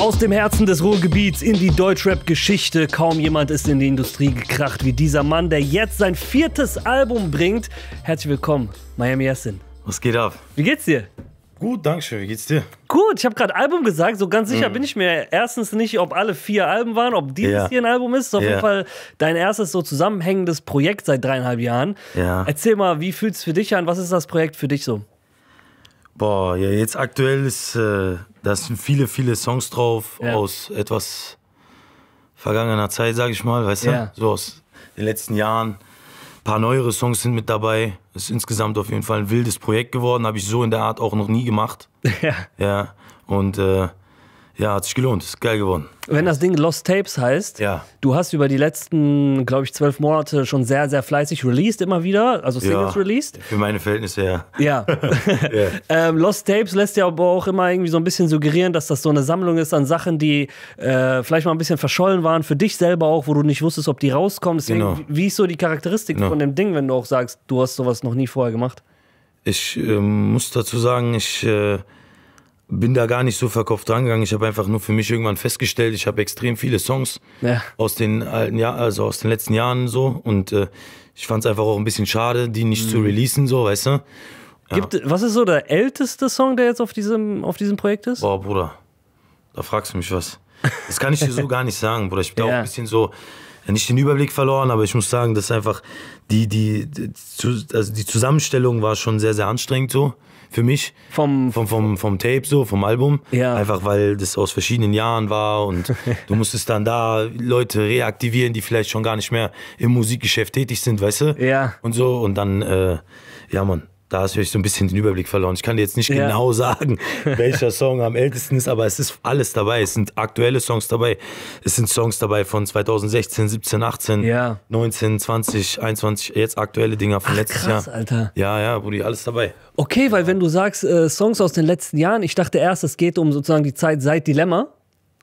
Aus dem Herzen des Ruhrgebiets in die Deutschrap-Geschichte. Kaum jemand ist in die Industrie gekracht wie dieser Mann, der jetzt sein viertes Album bringt. Herzlich willkommen, Miami Yassin. Was geht ab? Wie geht's dir? Gut, danke schön. Wie geht's dir? Gut, ich habe gerade Album gesagt. So ganz sicher mm. bin ich mir erstens nicht, ob alle vier Alben waren, ob dieses ja. hier ein Album ist. ist auf ja. jeden Fall dein erstes so zusammenhängendes Projekt seit dreieinhalb Jahren. Ja. Erzähl mal, wie fühlt es für dich an? Was ist das Projekt für dich so? Boah, ja, jetzt aktuell ist äh, da sind viele, viele Songs drauf ja. aus etwas vergangener Zeit, sage ich mal, weißt ja. du? So aus den letzten Jahren. Ein paar neuere Songs sind mit dabei. Ist insgesamt auf jeden Fall ein wildes Projekt geworden. Habe ich so in der Art auch noch nie gemacht. Ja. ja. Und äh, ja, hat sich gelohnt. Ist geil geworden. Wenn das Ding Lost Tapes heißt, ja. du hast über die letzten, glaube ich, zwölf Monate schon sehr, sehr fleißig released immer wieder, also Singles ja, released. Für meine Verhältnisse, ja. Ja. ähm, Lost Tapes lässt ja aber auch immer irgendwie so ein bisschen suggerieren, dass das so eine Sammlung ist an Sachen, die äh, vielleicht mal ein bisschen verschollen waren, für dich selber auch, wo du nicht wusstest, ob die rauskommen. Deswegen, genau. wie ist so die Charakteristik genau. von dem Ding, wenn du auch sagst, du hast sowas noch nie vorher gemacht? Ich äh, muss dazu sagen, ich... Äh bin da gar nicht so verkopft gegangen. Ich habe einfach nur für mich irgendwann festgestellt, ich habe extrem viele Songs ja. aus den alten Jahren, also aus den letzten Jahren so. Und äh, ich fand es einfach auch ein bisschen schade, die nicht mhm. zu releasen, so, weißt du? Ja. Gibt, was ist so der älteste Song, der jetzt auf diesem, auf diesem Projekt ist? Boah, Bruder, da fragst du mich was. Das kann ich dir so gar nicht sagen, Bruder. Ich bin ja. auch ein bisschen so, nicht den Überblick verloren, aber ich muss sagen, dass einfach die, die, die, also die Zusammenstellung war schon sehr, sehr anstrengend so für mich. Vom, vom, vom, vom Tape so, vom Album. Ja. Einfach weil das aus verschiedenen Jahren war und du musstest dann da Leute reaktivieren, die vielleicht schon gar nicht mehr im Musikgeschäft tätig sind, weißt du? Ja. Und so und dann, äh, ja, Mann da hast du so ein bisschen den Überblick verloren. Ich kann dir jetzt nicht ja. genau sagen, welcher Song am ältesten ist, aber es ist alles dabei. Es sind aktuelle Songs dabei. Es sind Songs dabei von 2016, 17, 18, ja. 19, 20, 21, jetzt aktuelle Dinger von Ach, letztes krass, Jahr. Alter. Ja, ja, Brudi, alles dabei. Okay, weil wenn du sagst, äh, Songs aus den letzten Jahren, ich dachte erst, es geht um sozusagen die Zeit seit Dilemma.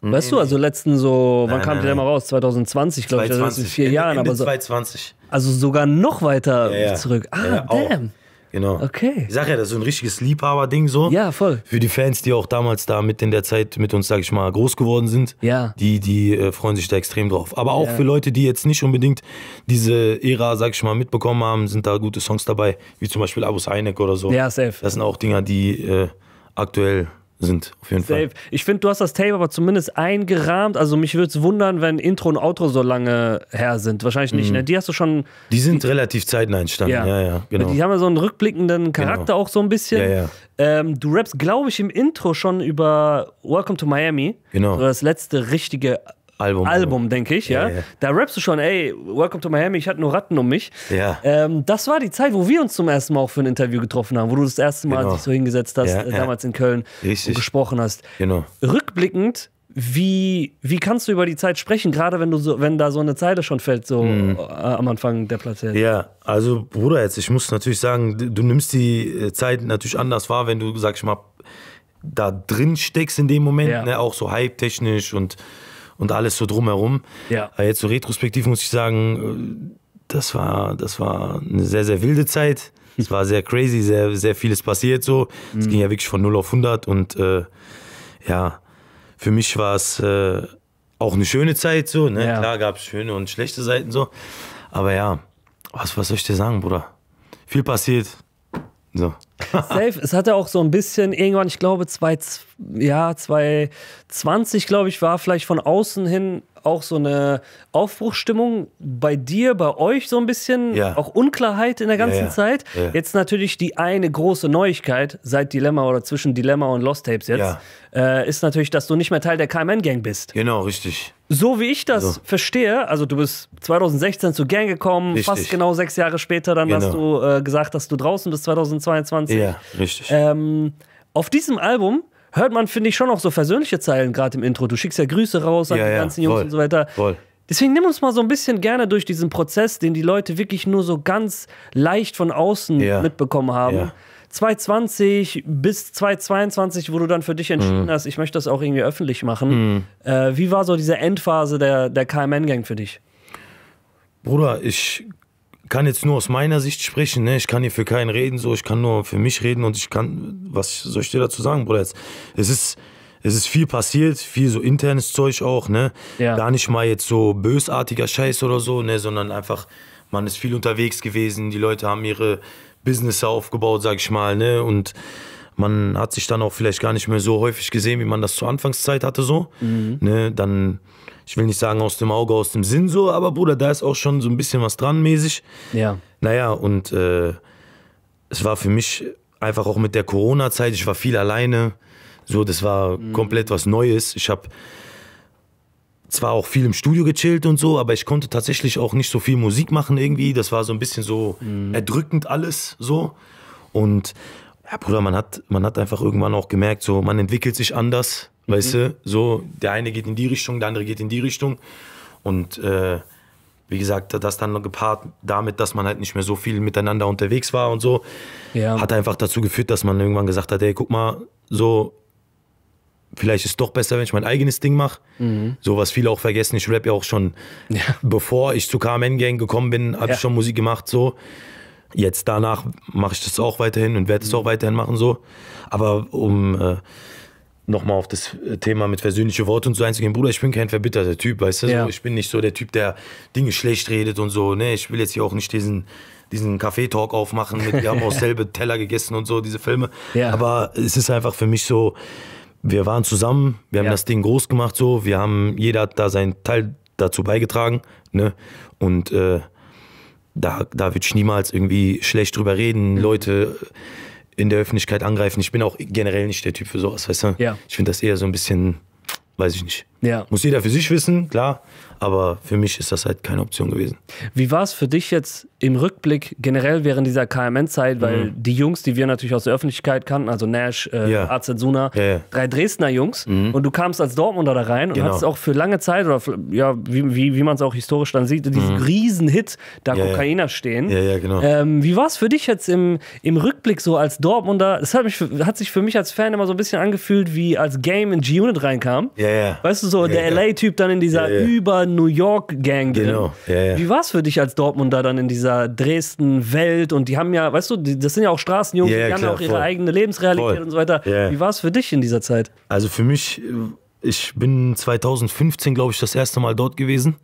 Mhm. Weißt du, also letzten so, nein, wann kam nein, der mal raus? 2020, glaube ich, also in vier Ende, Jahren. Ende aber so, 2020. Also sogar noch weiter ja, ja. zurück. Ah, ja, damn. Auch. Genau. Okay. Ich sag ja, das ist so ein richtiges Liebhaber-Ding so. Ja, voll. Für die Fans, die auch damals da mit in der Zeit mit uns, sag ich mal, groß geworden sind, ja. die, die äh, freuen sich da extrem drauf. Aber auch ja. für Leute, die jetzt nicht unbedingt diese Ära, sag ich mal, mitbekommen haben, sind da gute Songs dabei, wie zum Beispiel Abus Einek oder so. Ja, safe. Das sind auch Dinger, die äh, aktuell sind, auf jeden Safe. Fall. Ich finde, du hast das Tape aber zumindest eingerahmt. Also mich würde es wundern, wenn Intro und Outro so lange her sind. Wahrscheinlich nicht, mhm. ne? Die hast du schon. Die sind die, relativ zeitnah entstanden, ja, ja, ja genau. Die haben ja so einen rückblickenden genau. Charakter genau. auch so ein bisschen. Ja, ja. Ähm, du rappst, glaube ich, im Intro schon über Welcome to Miami. Genau. Das letzte richtige Album. Also. Album, denke ich, ja. ja. Da rappst du schon, ey, Welcome to Miami, ich hatte nur Ratten um mich. Ja. Ähm, das war die Zeit, wo wir uns zum ersten Mal auch für ein Interview getroffen haben, wo du das erste Mal genau. dich so hingesetzt hast, ja, äh, damals in Köln, Richtig. und gesprochen hast. Genau. Rückblickend, wie, wie kannst du über die Zeit sprechen, gerade wenn du so, wenn da so eine Zeile schon fällt, so mhm. Äh, am Anfang der Platte? Ja, also Bruder, jetzt, ich muss natürlich sagen, du nimmst die äh, Zeit natürlich anders wahr, wenn du, sag ich mal, da drin steckst in dem Moment, ja. ne, auch so hype-technisch und und alles so drumherum. Ja. Aber jetzt so retrospektiv muss ich sagen, äh, das war, das war eine sehr, sehr wilde Zeit. Es war sehr crazy, sehr, sehr vieles passiert so. Mhm. Es ging ja wirklich von 0 auf 100 und äh, ja, für mich war es äh, auch eine schöne Zeit so. Ne? Ja. Klar gab es schöne und schlechte Seiten so. Aber ja, was, was soll ich dir sagen, Bruder? Viel passiert. So. Safe, es hatte auch so ein bisschen irgendwann, ich glaube 2012, ja, 2020, glaube ich, war vielleicht von außen hin auch so eine Aufbruchstimmung bei dir, bei euch so ein bisschen, ja. auch Unklarheit in der ganzen ja, ja. Zeit. Jetzt natürlich die eine große Neuigkeit seit Dilemma oder zwischen Dilemma und Lost Tapes jetzt, äh, ist natürlich, dass du nicht mehr Teil der KMN-Gang bist. Genau, richtig. So wie ich das so. verstehe, also du bist 2016 zu Gang gekommen, richtig. fast genau sechs Jahre später, dann genau. hast du äh, gesagt, dass du draußen bist 2022. Ja, richtig. Ähm, auf diesem Album hört man, finde ich, schon auch so versöhnliche Zeilen gerade im Intro. Du schickst ja Grüße raus an ja, die ja, ganzen Jungs voll, und so weiter. Voll. Deswegen nimm uns mal so ein bisschen gerne durch diesen Prozess, den die Leute wirklich nur so ganz leicht von außen ja. mitbekommen haben. Ja. 2020 bis 2022, wo du dann für dich entschieden mhm. hast, ich möchte das auch irgendwie öffentlich machen. Mhm. Äh, wie war so diese Endphase der, der KMN-Gang für dich? Bruder, ich kann jetzt nur aus meiner Sicht sprechen, ne? Ich kann hier für keinen reden, so ich kann nur für mich reden und ich kann, was soll ich dir dazu sagen, Bruder? Jetzt, es ist, es ist viel passiert, viel so internes Zeug auch, ne? Ja. Gar nicht mal jetzt so bösartiger Scheiß oder so, ne? Sondern einfach, man ist viel unterwegs gewesen, die Leute haben ihre Business aufgebaut, sag ich mal, ne? Und man hat sich dann auch vielleicht gar nicht mehr so häufig gesehen, wie man das zur Anfangszeit hatte, so. Mhm. Ne? Dann ich will nicht sagen aus dem Auge, aus dem Sinn so, aber Bruder, da ist auch schon so ein bisschen was dran mäßig. Ja. Naja, und äh, es war für mich einfach auch mit der Corona-Zeit, ich war viel alleine. So, das war mhm. komplett was Neues. Ich habe zwar auch viel im Studio gechillt und so, aber ich konnte tatsächlich auch nicht so viel Musik machen irgendwie. Das war so ein bisschen so mhm. erdrückend alles so. Und ja, Bruder, man hat, man hat einfach irgendwann auch gemerkt, so, man entwickelt sich anders, mhm. weißt du, so, der eine geht in die Richtung, der andere geht in die Richtung. Und äh, wie gesagt, das dann gepaart damit, dass man halt nicht mehr so viel miteinander unterwegs war und so, ja. hat einfach dazu geführt, dass man irgendwann gesagt hat, ey, guck mal, so, vielleicht ist es doch besser, wenn ich mein eigenes Ding mache. Mhm. So, was viele auch vergessen, ich rap ja auch schon, ja. bevor ich zu KMN Gang gekommen bin, habe ja. ich schon Musik gemacht, so. Jetzt danach mache ich das auch weiterhin und werde es mhm. auch weiterhin machen so. Aber um äh, nochmal auf das äh, Thema mit versöhnliche Worte und so einzugehen, Bruder, ich bin kein verbitterter Typ, weißt du? Ja. Ich bin nicht so der Typ, der Dinge schlecht redet und so. Ne, ich will jetzt hier auch nicht diesen diesen Kaffeetalk aufmachen mit, wir haben auch selbe Teller gegessen und so, diese Filme. Ja. Aber es ist einfach für mich so, wir waren zusammen, wir haben ja. das Ding groß gemacht, so, wir haben, jeder hat da seinen Teil dazu beigetragen, ne? Und äh, da, da würde ich niemals irgendwie schlecht drüber reden, mhm. Leute in der Öffentlichkeit angreifen. Ich bin auch generell nicht der Typ für sowas, weißt du? Ja. Ich finde das eher so ein bisschen, weiß ich nicht. Ja. Muss jeder für sich wissen, klar. Aber für mich ist das halt keine Option gewesen. Wie war es für dich jetzt im Rückblick generell während dieser KMN-Zeit? Weil mhm. die Jungs, die wir natürlich aus der Öffentlichkeit kannten, also Nash, äh, ja. AZ Suna, drei Dresdner Jungs. Mhm. Und du kamst als Dortmunder da rein und genau. hattest auch für lange Zeit, oder ja, wie, wie, wie man es auch historisch dann sieht, diesen mhm. riesen Hit, da ja, Kokainer stehen. Ja, ja, genau. Ähm, wie war es für dich jetzt im, im Rückblick so als Dortmunder? Es hat, hat sich für mich als Fan immer so ein bisschen angefühlt, wie als Game in G-Unit reinkam. Ja, ja. Weißt du, so so der LA-Typ dann in dieser über New York-Gang drin. Genau. Wie war es für dich als Dortmunder dann in dieser Dresden-Welt? Und die haben ja, weißt du, das sind ja auch Straßenjungs, die haben ja auch ihre voll. eigene Lebensrealität voll. und so weiter. Wie war es für dich in dieser Zeit? Also für mich, ich bin 2015, glaube ich, das erste Mal dort gewesen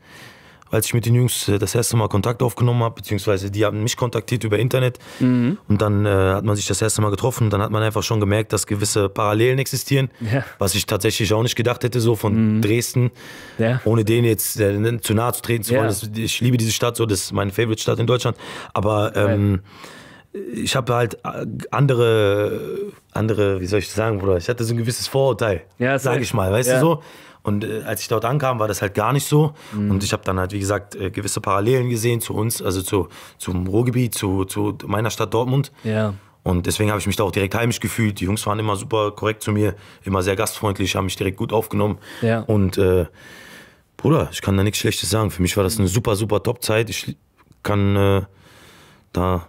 als ich mit den Jungs äh, das erste Mal Kontakt aufgenommen habe, beziehungsweise die haben mich kontaktiert über Internet mhm. und dann äh, hat man sich das erste Mal getroffen. Dann hat man einfach schon gemerkt, dass gewisse Parallelen existieren, ja. was ich tatsächlich auch nicht gedacht hätte, so von mhm. Dresden, ja. ohne denen jetzt äh, ne, zu nahe zu treten zu wollen. Ja. ich liebe diese Stadt so, das ist meine Favorite-Stadt in Deutschland. Aber ähm, ich habe halt äh, andere, andere, wie soll ich das sagen, Bruder? Ich hatte so ein gewisses Vorurteil, ja, sage ich mal, weißt du so. Und äh, als ich dort ankam, war das halt gar nicht so. Mhm. Und ich habe dann halt, wie gesagt, äh, gewisse Parallelen gesehen zu uns, also zu, zum Ruhrgebiet, zu, zu meiner Stadt Dortmund. Ja. Und deswegen habe ich mich da auch direkt heimisch gefühlt. Die Jungs waren immer super korrekt zu mir, immer sehr gastfreundlich, haben mich direkt gut aufgenommen. Ja. Und äh, Bruder, ich kann da nichts Schlechtes sagen. Für mich war das eine super, super Top-Zeit. Ich kann äh, da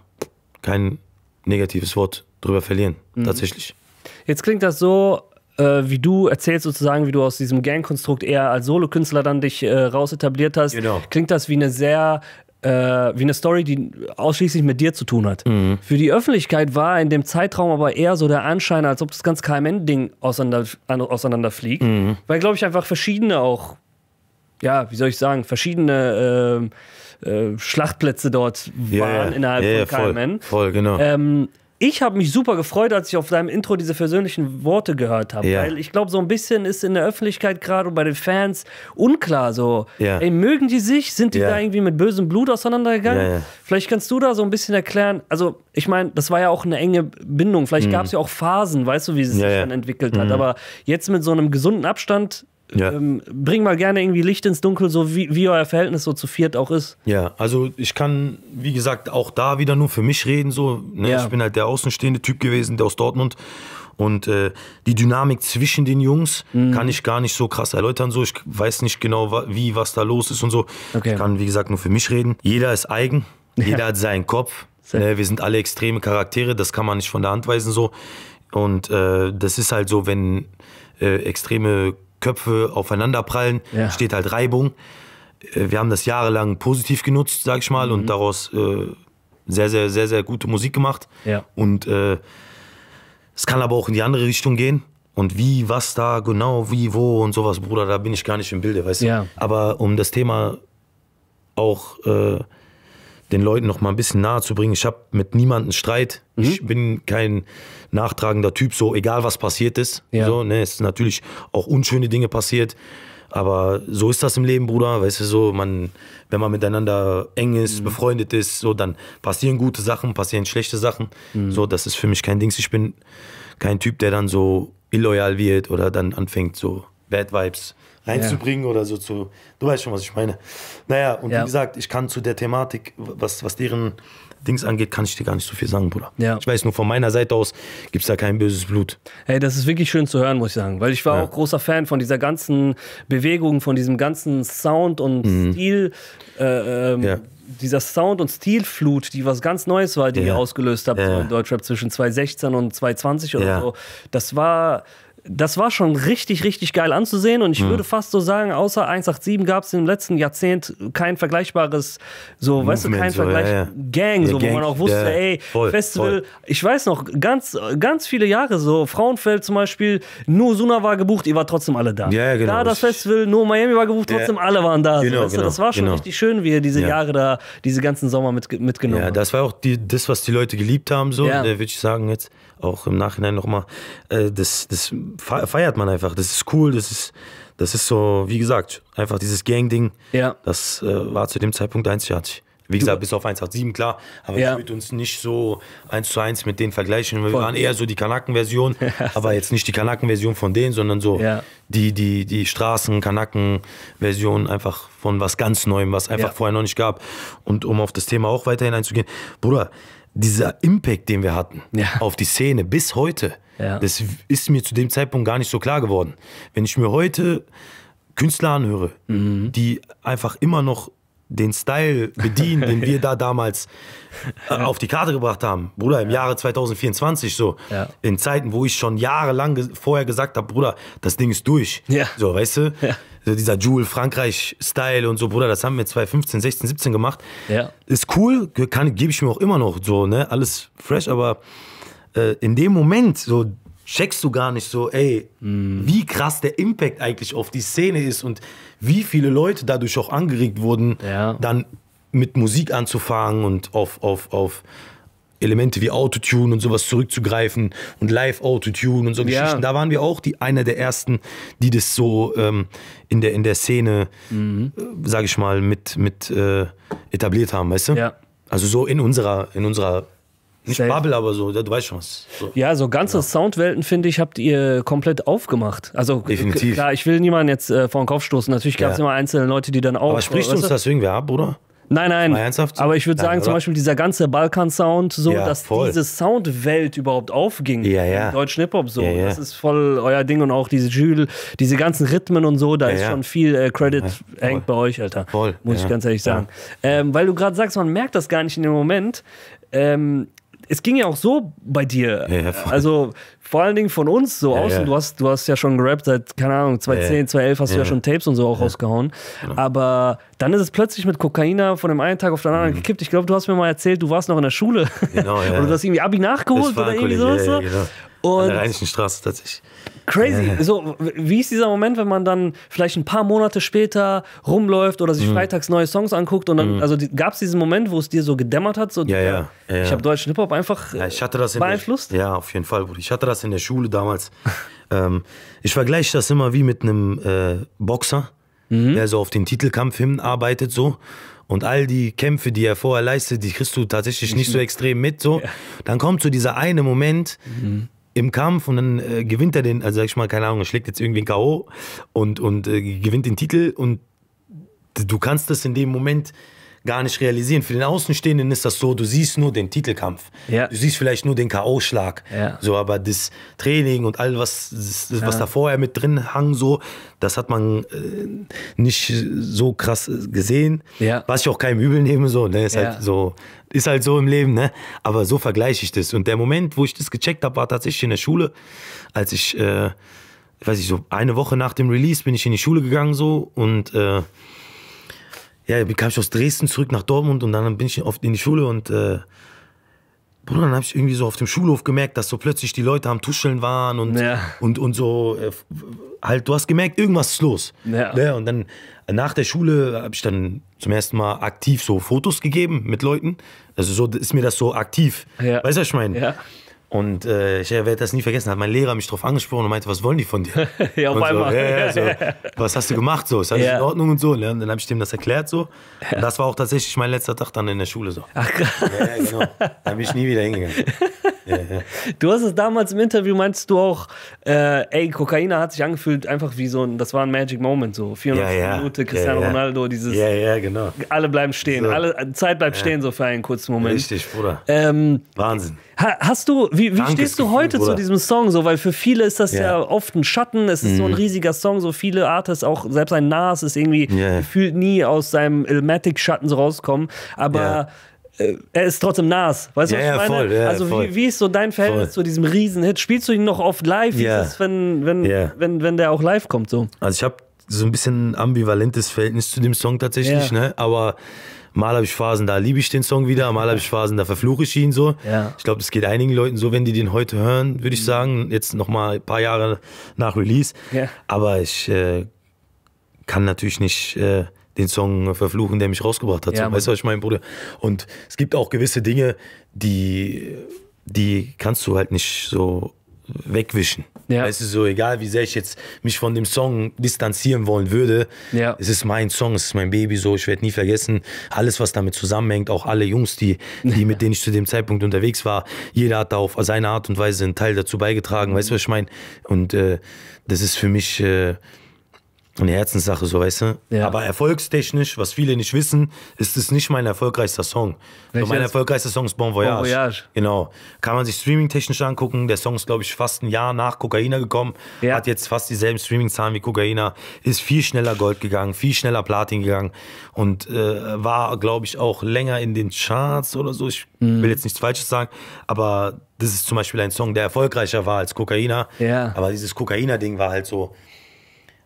kein negatives Wort drüber verlieren, mhm. tatsächlich. Jetzt klingt das so, äh, wie du erzählst sozusagen, wie du aus diesem Gang-Konstrukt eher als Solokünstler dann dich äh, raus etabliert hast, genau. klingt das wie eine sehr äh, wie eine Story, die ausschließlich mit dir zu tun hat. Mhm. Für die Öffentlichkeit war in dem Zeitraum aber eher so der Anschein, als ob das ganz KMN-Ding auseinander, auseinanderfliegt, mhm. weil, glaube ich, einfach verschiedene auch, ja, wie soll ich sagen, verschiedene ähm, äh, Schlachtplätze dort yeah, waren innerhalb yeah, von KMN. Voll, voll genau. Ähm, ich habe mich super gefreut, als ich auf deinem Intro diese versöhnlichen Worte gehört habe. Ja. Weil ich glaube, so ein bisschen ist in der Öffentlichkeit gerade bei den Fans unklar so. Ja. Ey, mögen die sich? Sind die ja. da irgendwie mit bösem Blut auseinandergegangen? Vielleicht kannst du da so ein bisschen erklären. Also, ich meine, das war ja auch eine enge Bindung. Vielleicht mhm. gab es ja auch Phasen, weißt du, wie es sich dann entwickelt mhm. hat. Aber jetzt mit so einem gesunden Abstand ja. ähm, bring mal gerne irgendwie Licht ins Dunkel, so wie, wie euer Verhältnis so zu viert auch ist. Ja, also ich kann, wie gesagt, auch da wieder nur für mich reden. So, ne? ja. Ich bin halt der außenstehende Typ gewesen, der aus Dortmund. Und äh, die Dynamik zwischen den Jungs mhm. kann ich gar nicht so krass erläutern. So, ich weiß nicht genau, wie, was da los ist und so. Okay. Ich kann, wie gesagt, nur für mich reden. Jeder ist eigen, ja. jeder hat seinen Kopf. Ne? Wir sind alle extreme Charaktere, das kann man nicht von der Hand weisen so. Und äh, das ist halt so, wenn äh, extreme Köpfe aufeinanderprallen, ja. steht halt Reibung. Äh, wir haben das jahrelang positiv genutzt, sag ich mal, mhm. und daraus äh, sehr, sehr, sehr, sehr gute Musik gemacht. Ja. Und äh, es kann aber auch in die andere Richtung gehen. Und wie, was da, genau, wie, wo und sowas, Bruder, da bin ich gar nicht im Bilde, weißt du? Aber um das Thema auch äh, den Leuten noch mal ein bisschen nahe zu bringen. Ich habe mit niemandem Streit. Mhm. Ich bin kein nachtragender Typ, so egal was passiert ist. Ja. So, ne, es ist natürlich auch unschöne Dinge passiert. Aber so ist das im Leben, Bruder. Weißt du, so, man, wenn man miteinander eng ist, mhm. befreundet ist, so, dann passieren gute Sachen, passieren schlechte Sachen. Mhm. So, das ist für mich kein Dings. Ich bin kein Typ, der dann so illoyal wird oder dann anfängt, so Bad Vibes reinzubringen ja. oder so zu. Du weißt schon, was ich meine. Naja, und ja. wie gesagt, ich kann zu der Thematik, was, was deren Dings angeht, kann ich dir gar nicht so viel sagen, Bruder. Ja. Ich weiß nur, von meiner Seite aus gibt es da kein böses Blut. Hey, das ist wirklich schön zu hören, muss ich sagen. Weil ich war ja. auch großer Fan von dieser ganzen Bewegung, von diesem ganzen Sound und mhm. Stil. Äh, ähm, ja. Dieser Sound- und Stilflut, die was ganz Neues war, die ihr ausgelöst habt, so in Deutschrap zwischen 2016 und 2020 oder so. Das war das war schon richtig, richtig geil anzusehen. Und ich mhm. würde fast so sagen, außer 187 gab es im letzten Jahrzehnt kein vergleichbares, so, Movement, weißt du, kein so, Vergleich, ja, ja. Gang, so, ja, Gang, wo man auch wusste, ey, voll, Festival, voll. ich weiß noch, ganz, ganz viele Jahre so, Frauenfeld zum Beispiel, nur Suna war gebucht, ihr war trotzdem alle da. Ja, genau. Da das Festival, nur Miami war gebucht, trotzdem alle waren da. Genau, so, weißt du, genau, das war schon genau. richtig schön, wie ihr diese Jahre da, diese ganzen Sommer mit, mitgenommen habt. Ja, das war auch die, das, was die Leute geliebt haben, so, äh, würde ich sagen jetzt, auch im Nachhinein nochmal, äh, das, das feiert man einfach. Das ist cool, das ist, das ist so, wie gesagt, einfach dieses Gang-Ding. Ja. Das äh, war zu dem Zeitpunkt einzigartig. Wie gesagt, bis auf 187, klar. Aber ja. ich würde uns nicht so eins zu eins mit denen vergleichen. Wir Voll. waren eher so die Kanaken-Version, aber jetzt nicht die Kanaken-Version von denen, sondern so ja. die, die, die Straßen-Kanaken-Version einfach von was ganz Neuem, was einfach ja. vorher noch nicht gab. Und um auf das Thema auch weiterhin einzugehen, Bruder, dieser Impact, den wir hatten ja. auf die Szene bis heute, ja. das ist mir zu dem Zeitpunkt gar nicht so klar geworden. Wenn ich mir heute Künstler anhöre, mhm. die einfach immer noch den Style bedienen, den wir da damals äh, auf die Karte gebracht haben, Bruder, im ja. Jahre 2024 so, ja. in Zeiten, wo ich schon jahrelang vorher gesagt habe, Bruder, das Ding ist durch, ja. so, weißt du, dieser Jewel Frankreich-Style und so, Bruder, das haben wir 2015, 16, 17 gemacht. Ja. Ist cool, kann, gebe ich mir auch immer noch so, ne? Alles fresh, aber äh, in dem Moment, so checkst du gar nicht so, ey, mm. wie krass der Impact eigentlich auf die Szene ist und wie viele Leute dadurch auch angeregt wurden, ja. dann mit Musik anzufangen und auf, auf, auf Elemente wie Autotune und sowas zurückzugreifen und Live-Autotune und so ja. Geschichten. Da waren wir auch die, einer der ersten, die das so ähm, in, der, in der Szene, mhm. Äh, sage ich mal, mit, mit äh, etabliert haben, weißt du? Ja. Also so in unserer, in unserer nicht Safe. Bubble, aber so, du weißt schon was. So. Ja, so ganze ja. Soundwelten, finde ich, habt ihr komplett aufgemacht. Also Definitiv. klar, ich will niemanden jetzt äh, vor den Kopf stoßen. Natürlich gab es ja. immer einzelne Leute, die dann auch. Aber spricht äh, uns das irgendwer ab, Bruder? Nein, nein. Ernsthaft? Aber ich würde sagen, oder? zum Beispiel dieser ganze Balkan-Sound, so, ja, dass voll. diese Soundwelt überhaupt aufging. Ja, ja. Deutschen Hip-Hop so. Ja, das ist voll euer Ding und auch diese Jules, diese ganzen Rhythmen und so, da ist schon viel äh, Credit hängt bei euch, Alter. Voll. Muss ich ganz ehrlich sagen. Ähm, weil du gerade sagst, man merkt das gar nicht in dem Moment. Ähm, es ging ja auch so bei dir. Ja, also vor allen Dingen von uns so aus. Und du hast, du hast ja schon gerappt seit, keine Ahnung, 2010, 2011 hast du ja schon Tapes und so auch rausgehauen. Genau. Aber dann ist es plötzlich mit Kokaina von dem einen Tag auf den anderen mhm. gekippt. Ich glaube, du hast mir mal erzählt, du warst noch in der Schule. Genau, ja. oder du hast irgendwie Abi nachgeholt oder irgendwie sowas. Ja, genau. Und An der Rheinischen Straße tatsächlich. Crazy. So, wie ist dieser Moment, wenn man dann vielleicht ein paar Monate später rumläuft oder sich mhm. freitags neue Songs anguckt und dann, mhm. also gab es diesen Moment, wo es dir so gedämmert hat? So, ja, ja, äh, ja, Ich habe deutschen Hip-Hop einfach ja, ich hatte das äh, beeinflusst? Der, ja, auf jeden Fall. Ich hatte das in der Schule damals. ähm, ich vergleiche das immer wie mit einem äh, Boxer, mhm. der so auf den Titelkampf hinarbeitet, so. Und all die Kämpfe, die er vorher leistet, die kriegst du tatsächlich nicht so extrem mit. So. Ja. Dann kommt so dieser eine Moment, mhm im Kampf und dann äh, gewinnt er den, also sag ich mal, keine Ahnung, er schlägt jetzt irgendwie irgendwen K.O. und, und äh, gewinnt den Titel und du kannst das in dem Moment gar nicht realisieren. Für den Außenstehenden ist das so, du siehst nur den Titelkampf. Ja. Du siehst vielleicht nur den K.O.-Schlag. Ja. So, aber das Training und all was, das, was ja. da vorher mit drin hang, so, das hat man äh, nicht so krass äh, gesehen. Was ich auch keinem übel nehme, so, ne? Ist halt so, ist halt so im Leben, ne? Aber so vergleiche ich das. Und der Moment, wo ich das gecheckt habe, war tatsächlich in der Schule, als ich, äh, weiß ich so, eine Woche nach dem Release bin ich in die Schule gegangen so und äh, ja, dann kam ich aus Dresden zurück nach Dortmund und dann bin ich oft in die Schule und äh, Bruder, dann habe ich irgendwie so auf dem Schulhof gemerkt, dass so plötzlich die Leute am Tuscheln waren und, ja. und, und so äh, halt, du hast gemerkt, irgendwas ist los. Ja. ja ne, und dann nach der Schule habe ich dann zum ersten Mal aktiv so Fotos gegeben mit Leuten. Also so ist mir das so aktiv. Ja. Weißt du, was ich meine? Ja. Und äh, ich werde das nie vergessen, hat mein Lehrer mich drauf angesprochen und meinte, was wollen die von dir? ja, auf und einmal. So, yeah, so, was hast du gemacht? So, ist alles yeah. in Ordnung und so. Und dann habe ich dem das erklärt so. Und das war auch tatsächlich mein letzter Tag dann in der Schule so. Ach krass. Ja, genau. Da bin ich nie wieder hingegangen. Du hast es damals im Interview, meinst du auch, äh, ey, Kokaina hat sich angefühlt einfach wie so ein, das war ein Magic Moment, so 400 ja, Minuten Cristiano Ronaldo, dieses, ja, ja, genau. alle bleiben stehen, so. alle, Zeit bleibt stehen so für einen kurzen Moment. Richtig, Bruder. Ähm, Wahnsinn. Hast du, wie, wie stehst du heute Gefühl, zu diesem Song so, weil für viele ist das ja, oft ein Schatten, es ist mhm. so ein mhm. riesiger Song, so viele Artists, auch selbst ein Nas ist irgendwie gefühlt nie aus seinem Ilmatic-Schatten so rauskommen, aber äh, er ist trotzdem nass. Weißt du, ja, was ich meine? Voll, ja, also, voll. Wie, wie, ist so dein Verhältnis voll. zu diesem Riesenhit? Spielst du ihn noch oft live? ja. ist es, wenn, wenn, ja. wenn, wenn der auch live kommt? So? Also, ich habe so ein bisschen ambivalentes Verhältnis zu dem Song tatsächlich, ne? aber mal habe ich Phasen, da liebe ich den Song wieder, mal habe ich Phasen, da verfluche ich ihn so. Ja. Ich glaube, das geht einigen Leuten so, wenn die den heute hören, würde ich mhm. sagen, jetzt nochmal ein paar Jahre nach Release. Ja. Aber ich äh, kann natürlich nicht. Äh, den Song verfluchen, der mich rausgebracht hat. Ja, so, weißt du, was ich meine, Bruder? Und es gibt auch gewisse Dinge, die, die kannst du halt nicht so wegwischen. Ja. Es ist so, egal wie sehr ich jetzt mich von dem Song distanzieren wollen würde, ja. es ist mein Song, es ist mein Baby, so, ich werde nie vergessen, alles, was damit zusammenhängt, auch alle Jungs, die, die mit denen ich zu dem Zeitpunkt unterwegs war, jeder hat da auf seine Art und Weise einen Teil dazu beigetragen, weißt du, was ich meine? Und äh, das ist für mich... Äh, eine Herzenssache, so weißt du. Ja. Aber erfolgstechnisch, was viele nicht wissen, ist es nicht mein erfolgreichster Song. So mein erfolgreichster Song ist Bon Voyage. Bon Voyage. Genau. Kann man sich streamingtechnisch angucken. Der Song ist, glaube ich, fast ein Jahr nach Kokaina gekommen. Ja. Hat jetzt fast dieselben Streamingzahlen wie Kokaina. Ist viel schneller Gold gegangen, viel schneller Platin gegangen. Und äh, war, glaube ich, auch länger in den Charts oder so. Ich mhm. will jetzt nichts Falsches sagen. Aber das ist zum Beispiel ein Song, der erfolgreicher war als Kokaina. Ja. Aber dieses Kokaina-Ding war halt so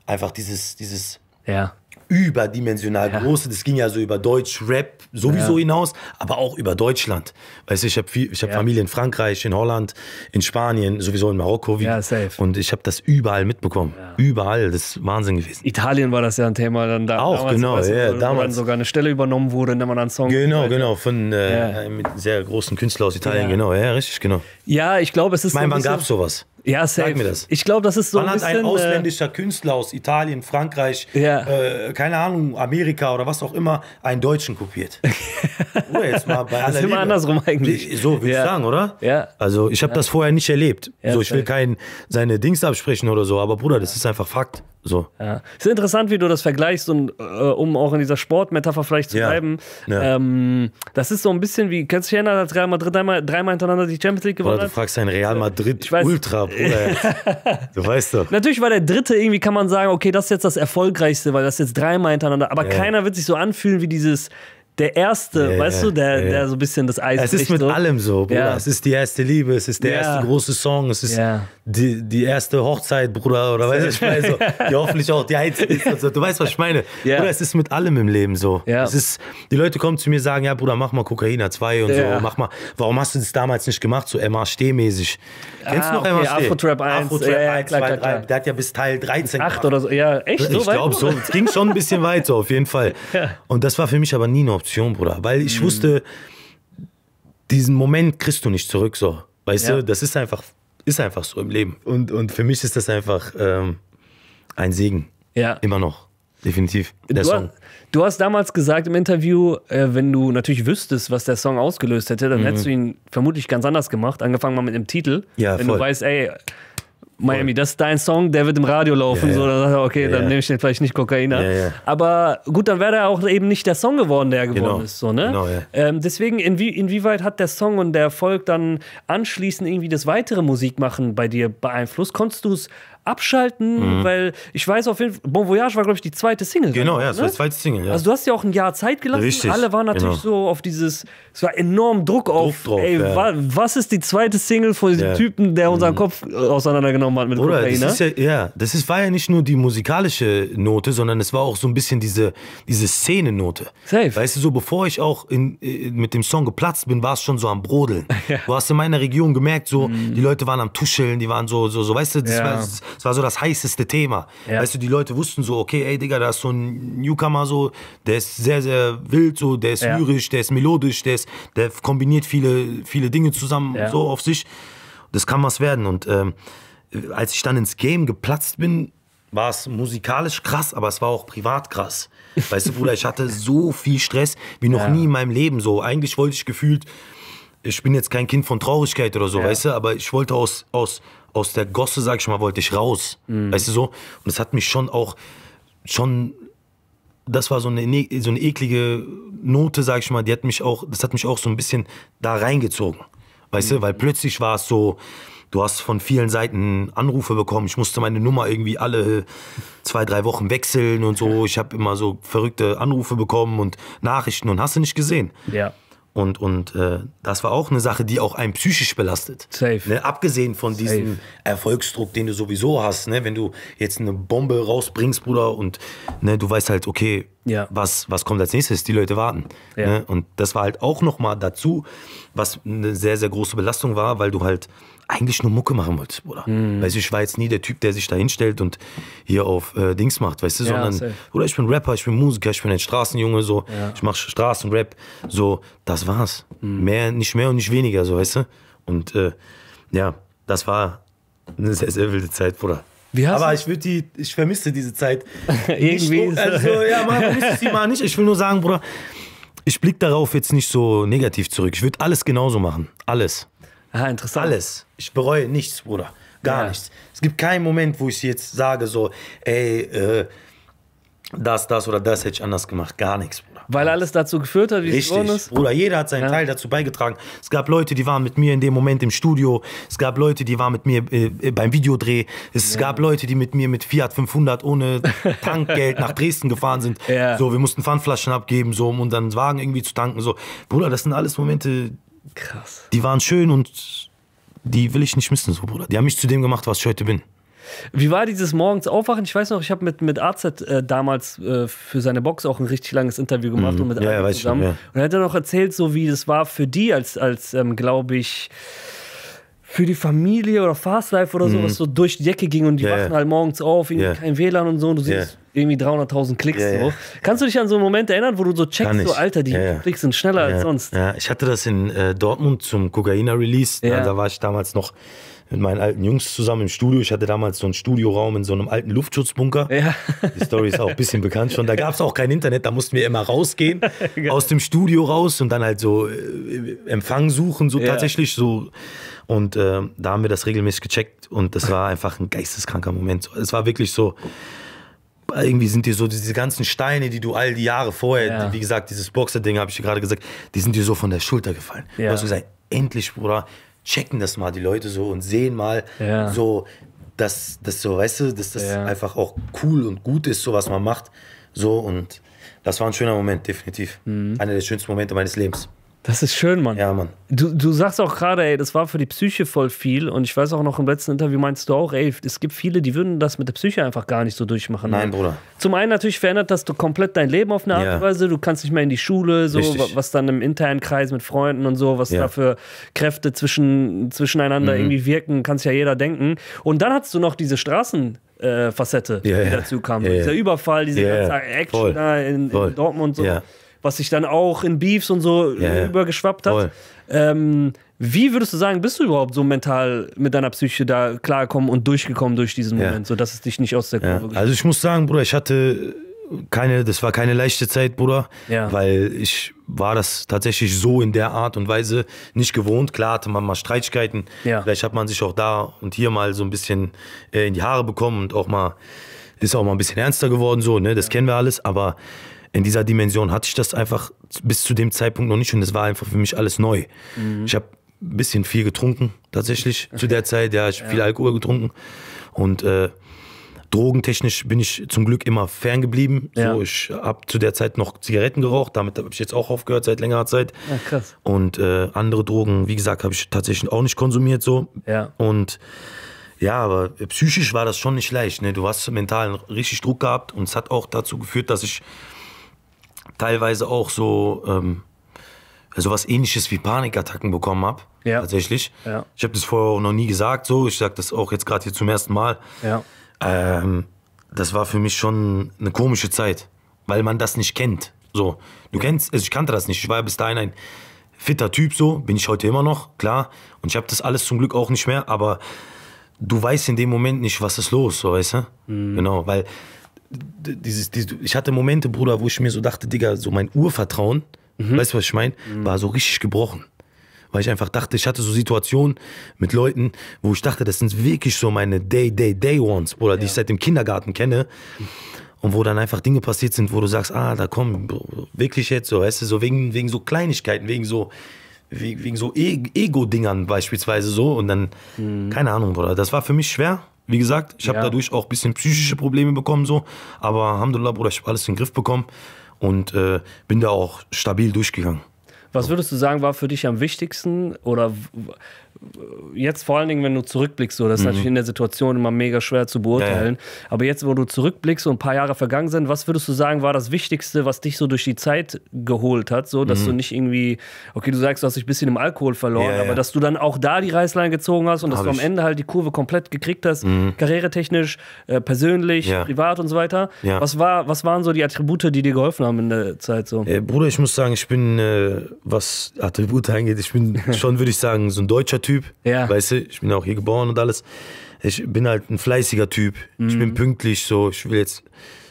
einfach dieses, dieses ja. überdimensional ja. große, das ging ja so über Deutsch, Rap sowieso ja. hinaus, aber auch über Deutschland. Weißt du, ich habe ich hab Familie in Frankreich, in Holland, in Spanien, sowieso in Marokko. Wie, ja, safe. Und ich habe das überall mitbekommen. Überall, das ist Wahnsinn gewesen. Italien war das ja ein Thema dann da. Auch, damals, genau. Weißt du, ja, wo damals. dann sogar eine Stelle übernommen wurde, in der man dann Song... Genau, hatte. genau, von äh, einem sehr großen Künstler aus Italien, genau. Ja, richtig, genau. Ja, ich glaube, es ist... Ich meine, wann gab es sowas? Ja, safe. Sag mir das. Ich glaube, das ist so Wann ein bisschen... Wann hat ein äh, ausländischer äh, Künstler aus Italien, Frankreich, ja. äh, keine Ahnung, Amerika oder was auch immer, einen Deutschen kopiert? oh, jetzt mal bei das ist immer Liebe. andersrum eigentlich. So würde ja. ich sagen, oder? Ja. Also ich habe das vorher nicht erlebt. so, ich will keinen seine Dings absprechen oder so, aber Bruder, das ist einfach Fakt. So. Ja. Ist interessant, wie du das vergleichst und äh, um auch in dieser Sportmetapher vielleicht zu ja. bleiben. Ja. Ähm, das ist so ein bisschen wie, kannst du dich erinnern, als Real Madrid dreimal, dreimal hintereinander die Champions League gewonnen hat? Du fragst einen Real Madrid Ultra, Bruder. du weißt doch. Natürlich war der dritte irgendwie, kann man sagen, okay, das ist jetzt das erfolgreichste, weil das jetzt dreimal hintereinander, aber keiner wird sich so anfühlen wie dieses der Erste, ja, weißt du, der, ja, der so ein bisschen das Eis ist. Es ist mit so. allem so, Bruder. Es ist die erste Liebe, es ist der erste große Song, es ist die, die erste Hochzeit, Bruder, oder weißt du, ich meine so, die hoffentlich auch die einzige ist. Also, du weißt, was ich meine. Bruder, es ist mit allem im Leben so. Es ist, die Leute kommen zu mir und sagen, ja, Bruder, mach mal Kokaina 2 und so, mach mal, warum hast du das damals nicht gemacht, so MHD-mäßig? Ah, Kennst du noch ah, okay, MHD? Afro-Trap 1, Afro-Trap ja, 1, klar, 2, klar, 3, der hat ja bis Teil 13 Acht oder so, ja, echt? Ich so glaube, so, es ging schon ein bisschen weiter, auf jeden Fall. Und das war für mich aber nie eine Option. Option, Bruder. Weil ich mhm. wusste, diesen Moment kriegst du nicht zurück, so. Weißt ja. du, das ist einfach, ist einfach so im Leben. Und, und für mich ist das einfach ähm, ein Segen. Ja. Immer noch. Definitiv. Der du, Song. Hast, du hast damals gesagt im Interview, äh, wenn du natürlich wüsstest, was der Song ausgelöst hätte, dann mhm. hättest du ihn vermutlich ganz anders gemacht. Angefangen mal mit dem Titel. Ja, wenn voll. du weißt, ey, Miami, das ist dein Song, der wird im Radio laufen. Ja, so, dann sagt er, okay, ja, dann nehme ich den vielleicht nicht Kokainer. Ja, Aber gut, dann wäre er auch eben nicht der Song geworden, der er geworden genau. ist. So, ne? genau, ähm, deswegen, inwie inwieweit hat der Song und der Erfolg dann anschließend irgendwie das weitere Musikmachen bei dir beeinflusst? Konntest du es abschalten? Mhm. Weil ich weiß auf jeden Fall, Bon Voyage war, glaube ich, die zweite Single. Genau, dann, ne? ja, das war die zweite Single. Also du hast ja auch ein Jahr Zeit gelassen. Richtig, Alle waren natürlich genau. so auf dieses, es war enorm Druck, Druck auf, drauf, ey, was ist die zweite Single von diesem Typen, der unseren mhm. Kopf äh, auseinandergenommen hat? genommen hat mit Oder, Cocaine. Das ne? ist ja, ja, das ist, war ja nicht nur die musikalische Note, sondern es war auch so ein bisschen diese, diese Szenenote. Safe. Weißt du, so bevor ich auch in, äh, mit dem Song geplatzt bin, war es schon so am Brodeln. Ja. Du hast in meiner Region gemerkt, so mhm. die Leute waren am Tuscheln, die waren so, so, so weißt du, das, ja. war, das, war so das heißeste Thema. Ja. Weißt du, die Leute wussten so, okay, ey Digga, da ist so ein Newcomer so, der ist sehr, sehr wild so, der ist lyrisch, der ist melodisch, der, ist, der kombiniert viele, viele Dinge zusammen so auf sich. Das kann was werden und ähm, als ich dann ins Game geplatzt bin, war es musikalisch krass, aber es war auch privat krass. Weißt du, Bruder, ich hatte so viel Stress wie noch ja. nie in meinem Leben. So, eigentlich wollte ich gefühlt, ich bin jetzt kein Kind von Traurigkeit oder so, ja. weißt du, aber ich wollte aus, aus, aus der Gosse, sag ich mal, wollte ich raus. Mhm. Weißt du so? Und es hat mich schon auch, schon, das war so eine, ne, so eine eklige Note, sag ich mal, die hat mich auch, das hat mich auch so ein bisschen da reingezogen. Weißt mhm. du, weil plötzlich war es so, Du hast von vielen Seiten Anrufe bekommen. Ich musste meine Nummer irgendwie alle zwei, drei Wochen wechseln und so. Ich habe immer so verrückte Anrufe bekommen und Nachrichten und hast du nicht gesehen. Ja. Und, und äh, das war auch eine Sache, die auch einen psychisch belastet. Safe. Ne? Abgesehen von Safe. diesem Erfolgsdruck, den du sowieso hast, ne? wenn du jetzt eine Bombe rausbringst, Bruder, und ne, du weißt halt, okay, ja. Was, was kommt als nächstes? Die Leute warten. Ja. Ne? Und das war halt auch nochmal dazu, was eine sehr, sehr große Belastung war, weil du halt eigentlich nur Mucke machen wolltest, Bruder. Mhm. Weißt du, ich war jetzt nie der Typ, der sich da hinstellt und hier auf äh, Dings macht, weißt du, ja, sondern, safe. Bruder, ich bin Rapper, ich bin Musiker, ich bin ein Straßenjunge, so, ja. ich mache Straßenrap, so, das war's. Mhm. Mehr, nicht mehr und nicht weniger, so, weißt du. Und äh, ja, das war eine sehr, sehr wilde Zeit, Bruder aber ich würde die, ich vermisse diese Zeit. Irgendwie. Nicht, also, ja, man vermisst sie mal nicht. Ich will nur sagen, Bruder, ich blicke darauf jetzt nicht so negativ zurück. Ich würde alles genauso machen. Alles. Ah, interessant. Alles. Ich bereue nichts, Bruder. Gar ja. nichts. Es gibt keinen Moment, wo ich jetzt sage, so, ey, äh, das, das oder das hätte ich anders gemacht. Gar nichts weil alles dazu geführt hat, wie Richtig. es geworden ist. Bruder, jeder hat seinen ja. Teil dazu beigetragen. Es gab Leute, die waren mit mir in dem Moment im Studio. Es gab Leute, die waren mit mir äh, äh beim Videodreh. Es ja. gab Leute, die mit mir mit Fiat 500 ohne Tankgeld nach Dresden gefahren sind. Ja. So, wir mussten Pfandflaschen abgeben, so, um unseren Wagen irgendwie zu tanken. So, Bruder, das sind alles Momente. Krass. Die waren schön und die will ich nicht missen, so, Bruder. Die haben mich zu dem gemacht, was ich heute bin. Wie war dieses morgens aufwachen? Ich weiß noch, ich habe mit, mit AZ äh, damals äh, für seine Box auch ein richtig langes Interview gemacht mhm. und mit ja, zusammen. Schon, ja. Und er hat dann auch erzählt, so wie das war für die, als, als ähm, glaube ich, für die Familie oder Fast Life oder so, was mhm. so durch die Decke ging und die yeah. wachen halt morgens auf, irgendwie yeah. kein WLAN und so und du siehst yeah. irgendwie 300.000 Klicks. So. Kannst du dich an so einen Moment erinnern, wo du so checkst, so Alter, die Klicks sind schneller als sonst? Ja, ich hatte das in äh, Dortmund zum Kokainer-Release, da war ich damals noch mit meinen alten Jungs zusammen im Studio. Ich hatte damals so einen Studioraum in so einem alten Luftschutzbunker. Ja. Die Story ist auch ein bisschen bekannt schon. Da gab es auch kein Internet, da mussten wir immer rausgehen, aus dem Studio raus und dann halt so äh, Empfang suchen, so ja. tatsächlich so. Und äh, da haben wir das regelmäßig gecheckt und das war einfach ein geisteskranker Moment. Es war wirklich so irgendwie sind dir so diese ganzen Steine, die du all die Jahre vorher, ja. wie gesagt, dieses Boxer-Ding habe ich dir gerade gesagt, die sind dir so von der Schulter gefallen. Ja. Du hast gesagt, endlich, Bruder, checken das mal die Leute so und sehen mal ja. so, dass das so, weißt du, dass das ja. einfach auch cool und gut ist, so was man macht. So und das war ein schöner Moment, definitiv. Mhm. Einer der schönsten Momente meines Lebens. Das ist schön, Mann. Ja, Mann. Du, du sagst auch gerade, ey, das war für die Psyche voll viel. Und ich weiß auch noch im letzten Interview meinst du auch, ey, es gibt viele, die würden das mit der Psyche einfach gar nicht so durchmachen. Ne? Nein, Bruder. Zum einen natürlich verändert das du komplett dein Leben auf eine Art und ja. Weise. Du kannst nicht mehr in die Schule, so Richtig. was dann im internen Kreis mit Freunden und so, was ja. da für Kräfte zwischen, zwischeneinander mhm. irgendwie wirken, kannst ja jeder denken. Und dann hast du noch diese Straßen. Äh, Facette, yeah, die dazu kam. Yeah, Dieser Überfall, diese ganze Action Voll. da in, in Dortmund und so was sich dann auch in Beefs und so ja, übergeschwappt hat. Ähm, wie würdest du sagen, bist du überhaupt so mental mit deiner Psyche da klargekommen und durchgekommen durch diesen ja. Moment, sodass es dich nicht aus der Kurve ja. Also ich muss sagen, Bruder, ich hatte keine, das war keine leichte Zeit, Bruder, ja. weil ich war das tatsächlich so in der Art und Weise nicht gewohnt. Klar hatte man mal Streitigkeiten, ja. vielleicht hat man sich auch da und hier mal so ein bisschen äh, in die Haare bekommen und auch mal, ist auch mal ein bisschen ernster geworden, so, ne, das ja. kennen wir alles, aber in dieser Dimension hatte ich das einfach bis zu dem Zeitpunkt noch nicht und es war einfach für mich alles neu. Mhm. Ich habe ein bisschen viel getrunken, tatsächlich, zu der Zeit. Ja, ich habe ja. viel Alkohol getrunken und äh, drogentechnisch bin ich zum Glück immer ferngeblieben. Ja. So, ich habe zu der Zeit noch Zigaretten geraucht, damit habe ich jetzt auch aufgehört seit längerer Zeit. Ja, krass. Und äh, andere Drogen, wie gesagt, habe ich tatsächlich auch nicht konsumiert so. Ja. Und ja, aber psychisch war das schon nicht leicht. Ne? Du hast mental richtig Druck gehabt und es hat auch dazu geführt, dass ich teilweise auch so ähm, sowas ähnliches wie Panikattacken bekommen habe. Ja. Tatsächlich. Ja. Ich habe das vorher auch noch nie gesagt, so. Ich sage das auch jetzt gerade hier zum ersten Mal. Ja. Ähm, das war für mich schon eine komische Zeit, weil man das nicht kennt. So, du kennst, also ich kannte das nicht. Ich war ja bis dahin ein fitter Typ, so bin ich heute immer noch, klar. Und ich habe das alles zum Glück auch nicht mehr, aber du weißt in dem Moment nicht, was ist los, so weißt du? Mhm. Genau, weil dieses, dieses, ich hatte Momente, Bruder, wo ich mir so dachte, Digga, so mein Urvertrauen, mhm. weißt du, was ich meine, mhm. war so richtig gebrochen. Weil ich einfach dachte, ich hatte so Situationen mit Leuten, wo ich dachte, das sind wirklich so meine Day, Day, Day Ones, Bruder, ja. die ich seit dem Kindergarten kenne. Und wo dann einfach Dinge passiert sind, wo du sagst, ah, da komm, wirklich jetzt so, weißt du, so wegen, wegen so Kleinigkeiten, wegen so, wegen so e-, Ego-Dingern beispielsweise so. Und dann, mhm. keine Ahnung, Bruder, das war für mich schwer. Wie gesagt, ich habe dadurch auch ein bisschen psychische Probleme bekommen, so. Aber Alhamdulillah, Bruder, ich habe alles in den Griff bekommen und äh, bin da auch stabil durchgegangen. Was würdest du sagen, war für dich am wichtigsten? Oder jetzt vor allen Dingen, wenn du zurückblickst, so, das ist mhm. natürlich in der Situation immer mega schwer zu beurteilen. Ja. Aber jetzt, wo du zurückblickst und ein paar Jahre vergangen sind, was würdest du sagen, war das Wichtigste, was dich so durch die Zeit geholt hat, so dass mhm. du nicht irgendwie, okay, du sagst, du hast dich ein bisschen im Alkohol verloren, ja, aber ja. dass du dann auch da die Reißleine gezogen hast und Hab dass du am Ende halt die Kurve komplett gekriegt hast, mhm. karrieretechnisch, äh, persönlich, privat und so weiter. Was, war, was waren so die Attribute, die dir geholfen haben in der Zeit so? Äh, Bruder, ich muss sagen, ich bin, äh, was Attribute angeht, ich bin schon, würde ich sagen, so ein deutscher Typ. Typ. Ja. Weißt du, ich bin auch hier geboren und alles. Ich bin halt ein fleißiger Typ. Mhm. Ich bin mhm. pünktlich, so, ich will jetzt.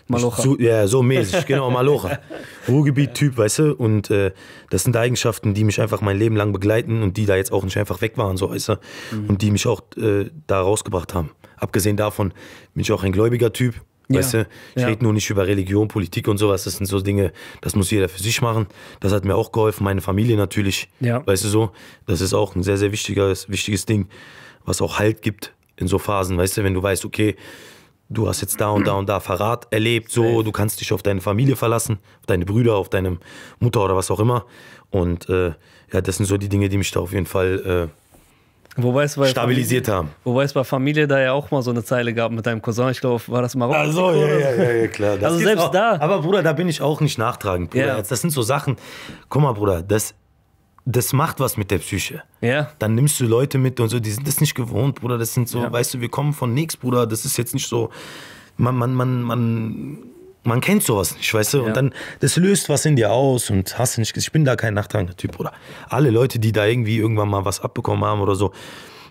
Malocha. Zu, ja, so mäßig, genau, Malocha. Ruhrgebiet-Typ, weißt du? Und äh, das sind Eigenschaften, die mich einfach mein Leben lang begleiten und die da jetzt auch nicht einfach weg waren, so weißt du? Mhm. Und die mich auch äh, da rausgebracht haben. Abgesehen davon bin ich auch ein gläubiger Typ. Ja. du, ich ja. rede nur nicht über Religion, Politik und sowas. Das sind so Dinge, das muss jeder für sich machen. Das hat mir auch geholfen, meine Familie natürlich. Ja. Weißt du so, das ist auch ein sehr, sehr wichtiges, wichtiges Ding, was auch Halt gibt in so Phasen. Weißt du, wenn du weißt, okay, du hast jetzt da und da und da Verrat erlebt, so, du kannst dich auf deine Familie verlassen, auf deine Brüder, auf deine Mutter oder was auch immer. Und äh, ja, das sind so die Dinge, die mich da auf jeden Fall äh, Wobei es bei stabilisiert Familie, haben. Wobei es bei Familie da ja auch mal so eine Zeile gab mit deinem Cousin. Ich glaube, war das Marokko? Ach ja, ja, ja, ja, klar. Also das also selbst auch, da. Aber Bruder, da bin ich auch nicht nachtragend, Bruder. Ja. Das sind so Sachen. Guck mal, Bruder, das, das macht was mit der Psyche. Ja. Dann nimmst du Leute mit und so, die sind das nicht gewohnt, Bruder. Das sind so, ja. weißt du, wir kommen von nichts, Bruder. Das ist jetzt nicht so. Man, man, man, man man kennt sowas nicht, weißt du? Ja. Und dann, das löst was in dir aus und hast du nicht, ich bin da kein nachtragender Typ, oder? Alle Leute, die da irgendwie irgendwann mal was abbekommen haben oder so,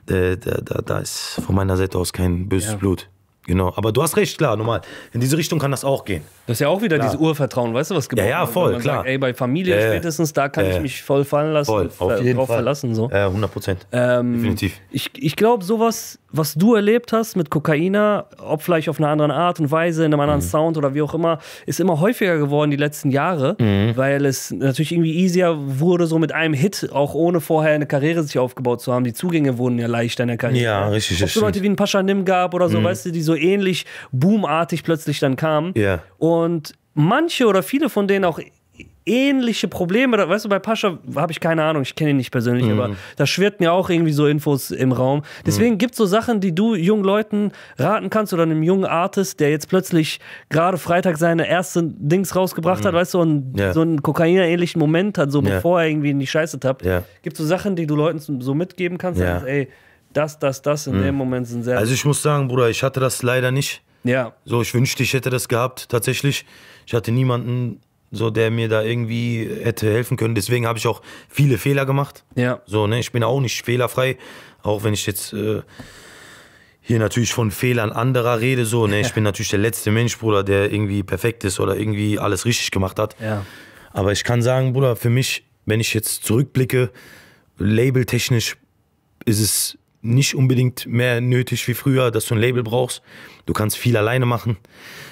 äh, da, da, da ist von meiner Seite aus kein böses ja. Blut. Genau, aber du hast recht, klar, normal. In diese Richtung kann das auch gehen. Das ist ja auch wieder klar. dieses Urvertrauen, weißt du, was gebraucht Ja, ja, voll, klar. Sagt, ey, bei Familie ja, spätestens, da kann ich mich voll fallen lassen, voll, auf jeden drauf Fall. verlassen. So. Ja, 100 Prozent, ähm, definitiv. Ich, ich glaube, sowas was du erlebt hast mit Kokaina, ob vielleicht auf einer anderen Art und Weise, in einem anderen mhm. Sound oder wie auch immer, ist immer häufiger geworden die letzten Jahre, mhm. weil es natürlich irgendwie easier wurde, so mit einem Hit, auch ohne vorher eine Karriere sich aufgebaut zu haben. Die Zugänge wurden ja leichter in der Karriere. Ja, richtig. Ob es so Leute wie ein Pascha Nim gab oder so, mhm. weißt du, die so ähnlich boomartig plötzlich dann kamen. Ja. Und manche oder viele von denen auch ähnliche Probleme. Weißt du, bei Pascha habe ich keine Ahnung, ich kenne ihn nicht persönlich, mhm. aber da schwirrt mir auch irgendwie so Infos im Raum. Deswegen mhm. gibt es so Sachen, die du jungen Leuten raten kannst oder einem jungen Artist, der jetzt plötzlich gerade Freitag seine ersten Dings rausgebracht mhm. hat, weißt du, und ja. so einen Kokainer-ähnlichen Moment hat, so ja. bevor er irgendwie in die Scheiße tappt. Ja. Gibt so Sachen, die du Leuten so mitgeben kannst, ja. sagst, ey, das, das, das in mhm. dem Moment sind sehr. Also ich muss sagen, Bruder, ich hatte das leider nicht. Ja. So, ich wünschte, ich hätte das gehabt, tatsächlich. Ich hatte niemanden, so der mir da irgendwie hätte helfen können. Deswegen habe ich auch viele Fehler gemacht. Ja. So, ne, ich bin auch nicht fehlerfrei, auch wenn ich jetzt äh, hier natürlich von Fehlern anderer rede, so, ne, ich bin natürlich der letzte Mensch, Bruder, der irgendwie perfekt ist oder irgendwie alles richtig gemacht hat. Ja. Aber ich kann sagen, Bruder, für mich, wenn ich jetzt zurückblicke, labeltechnisch ist es nicht unbedingt mehr nötig wie früher, dass du ein Label brauchst. Du kannst viel alleine machen.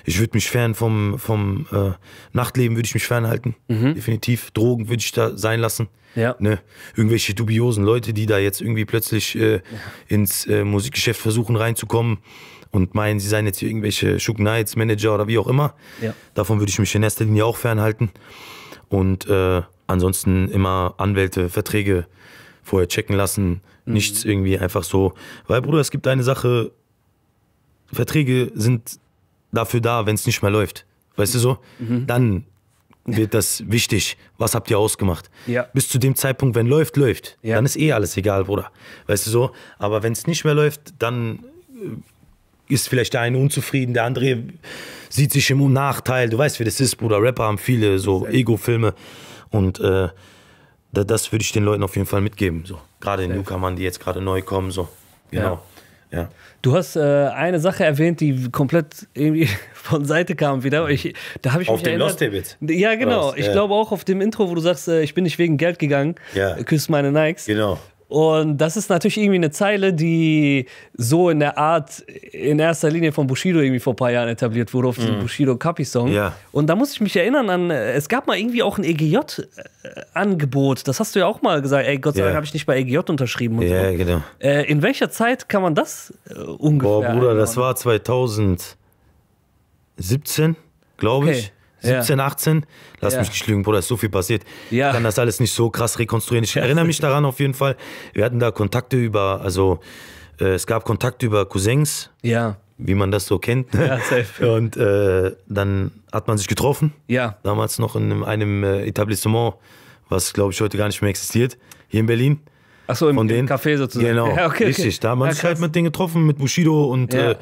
Ich würde mich fern vom, vom äh, Nachtleben, würde ich mich fernhalten. Mhm. Definitiv. Drogen würde ich da sein lassen. Ja. Ne? Irgendwelche dubiosen Leute, die da jetzt irgendwie plötzlich äh, ja. ins äh, Musikgeschäft versuchen reinzukommen und meinen, sie seien jetzt hier irgendwelche Shook Knights Manager oder wie auch immer. Ja. Davon würde ich mich in erster Linie auch fernhalten. Und äh, ansonsten immer Anwälte, Verträge vorher checken lassen Mhm. Nichts irgendwie einfach so. Weil, Bruder, es gibt eine Sache, Verträge sind dafür da, wenn es nicht mehr läuft. Weißt du so? Mhm. Dann wird das wichtig. Was habt ihr ausgemacht? Ja. Bis zu dem Zeitpunkt, wenn läuft, läuft. Ja. Dann ist eh alles egal, Bruder. Weißt du so? Aber wenn es nicht mehr läuft, dann äh, ist vielleicht der eine unzufrieden, der andere sieht sich im Nachteil. Du weißt, wie das ist, Bruder. Rapper haben viele so Ego-Filme. Und äh, das würde ich den Leuten auf jeden Fall mitgeben. So. Gerade Newcomern, die jetzt gerade neu kommen, so. Genau. Ja. ja. Du hast äh, eine Sache erwähnt, die komplett irgendwie von Seite kam wieder. Mhm. Ich, da ich auf mich dem Lost David. Ja, genau. Ich ja. glaube auch auf dem Intro, wo du sagst, äh, ich bin nicht wegen Geld gegangen. Ja. Äh, küsst meine Nikes. Genau. Und das ist natürlich irgendwie eine Zeile, die so in der Art in erster Linie von Bushido irgendwie vor ein paar Jahren etabliert wurde auf diesem mhm. Bushido Kapi Song. Ja. Und da muss ich mich erinnern an, äh, es gab mal irgendwie auch ein EGJ-Angebot. Äh, das hast du ja auch mal gesagt. Ey, Gott sei ja. Dank habe ich nicht bei EGJ unterschrieben. ja, so. genau. Äh, in welcher Zeit kann man das äh, ungefähr? Boah, Bruder, einbauen? das war 2017, glaube okay. ich. 17, ja. 18. Lass ja. mich nicht lügen, Bruder, ist so viel passiert. Ja. Ich kann das alles nicht so krass rekonstruieren. Ich erinnere mich daran auf jeden Fall. Wir hatten da Kontakte über, also äh, es gab Kontakte über Cousins. Ja. Wie man das so kennt. Ja, safe. Und äh, dann hat man sich getroffen. Ja. Damals noch in einem äh, Etablissement, was glaube ich heute gar nicht mehr existiert, hier in Berlin. Achso, im, im Café sozusagen. Genau, ja, okay, richtig. Okay. Da haben wir uns halt mit denen getroffen, mit Bushido und äh,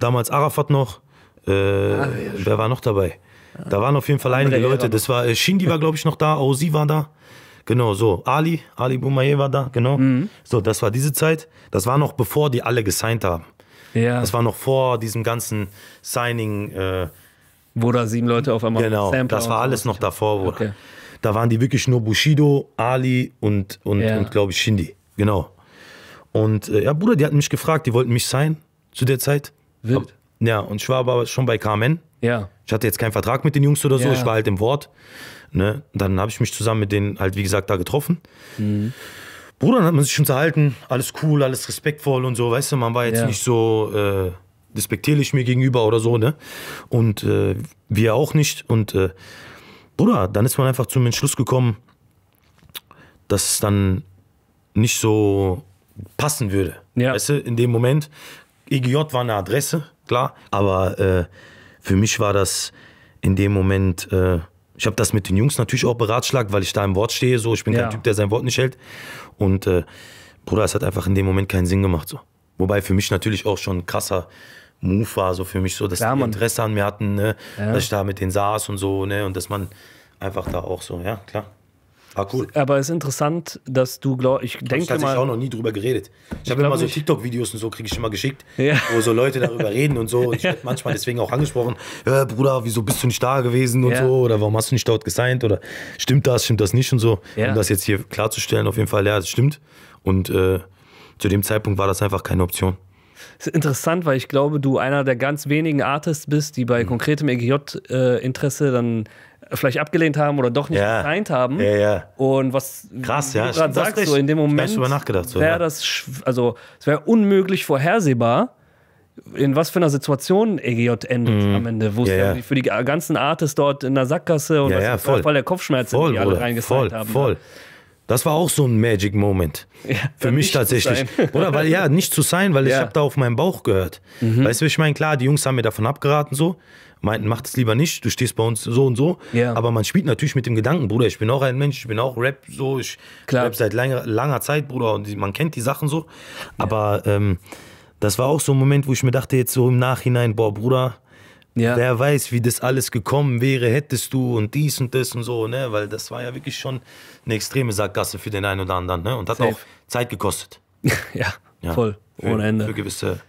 damals Arafat noch. Ach, äh, ah, wer war noch dabei? Da waren auf jeden Fall einige Leute. Das war, äh, Shindi war, glaube ich, noch da, Ozi war da. Genau, so. Ali, Ali Boumaier war da, genau. Mhm. So, das war diese Zeit. Das war noch bevor die alle gesigned haben. Ja. Das war noch vor diesem ganzen Signing. Äh, wo da sieben Leute auf einmal Genau, Sampler das war alles noch davor. Okay. Da waren die wirklich nur Bushido, Ali und, und, ja. und glaube ich, Shindi. Genau. Und äh, ja, Bruder, die hatten mich gefragt, die wollten mich sein zu der Zeit. Wild. Ja, und ich war aber schon bei Carmen. Ja. Ich hatte jetzt keinen Vertrag mit den Jungs oder so, ja. ich war halt im Wort. Ne? Dann habe ich mich zusammen mit denen halt, wie gesagt, da getroffen. Mhm. Bruder, dann hat man sich unterhalten, alles cool, alles respektvoll und so, weißt du, man war jetzt ja. nicht so äh, despektierlich mir gegenüber oder so, ne? Und äh, wir auch nicht. Und äh, Bruder, dann ist man einfach zum Entschluss gekommen, dass es dann nicht so passen würde. Ja. Weißt du, in dem Moment, EGJ war eine Adresse, klar, aber äh, für mich war das in dem Moment, äh, ich habe das mit den Jungs natürlich auch beratschlagt, weil ich da im Wort stehe. So, ich bin ja. kein Typ, der sein Wort nicht hält. Und äh, Bruder, es hat einfach in dem Moment keinen Sinn gemacht. So. Wobei für mich natürlich auch schon ein krasser Move war, so für mich so, dass Klar, die Interesse an mir hatten, ne? ja. dass ich da mit denen saß und so, ne? Und dass man einfach da auch so, ja, klar. Ah, cool. Aber es ist interessant, dass du, glaube ich, denke ich mal. Ich habe auch noch nie drüber geredet. Ich, ich habe immer so TikTok-Videos und so kriege ich immer geschickt, ja. wo so Leute darüber reden und so. Und ich werde manchmal deswegen auch angesprochen: äh, Bruder, wieso bist du nicht da gewesen und ja. so? Oder warum hast du nicht dort gesigned? Oder stimmt das, stimmt das nicht und so. Um das jetzt hier klarzustellen, auf jeden Fall, ja, das stimmt. Und äh, zu dem Zeitpunkt war das einfach keine Option. Es ist interessant, weil ich glaube, du einer der ganz wenigen Artists bist, die bei mhm. konkretem EGJ-Interesse äh, dann vielleicht abgelehnt haben oder doch nicht ja. geeint haben. Ja, ja. Und was Krass, ja. du gerade sagst, so in dem Moment wäre das, also es wäre unmöglich vorhersehbar, in was für einer Situation EGJ endet mhm. am Ende, wo es ja, ja. für die ganzen Artists dort in der Sackgasse und ja, ja, voll. voll der Kopfschmerzen, voll, die alle reingefallen haben. Ne? Voll. Das war auch so ein Magic Moment. Ja, für mich tatsächlich. Oder weil ja, nicht zu sein, weil ich habe da auf meinen Bauch gehört. Mhm. Weißt du, ich meine, klar, die Jungs haben mir davon abgeraten so, meinten, mach das lieber nicht, du stehst bei uns so und so. Yeah. Aber man spielt natürlich mit dem Gedanken, Bruder, ich bin auch ein Mensch, ich bin auch Rap, so, ich Klar. rap seit langer, langer Zeit, Bruder, und man kennt die Sachen so. Aber yeah. ähm, das war auch so ein Moment, wo ich mir dachte, jetzt so im Nachhinein, boah, Bruder, ja. Wer weiß, wie das alles gekommen wäre, hättest du und dies und das und so, ne? Weil das war ja wirklich schon eine extreme Sackgasse für den einen oder anderen, ne? Und hat Safe. auch Zeit gekostet. ja, ja, voll. Ohne für, Ende. Für gewisse.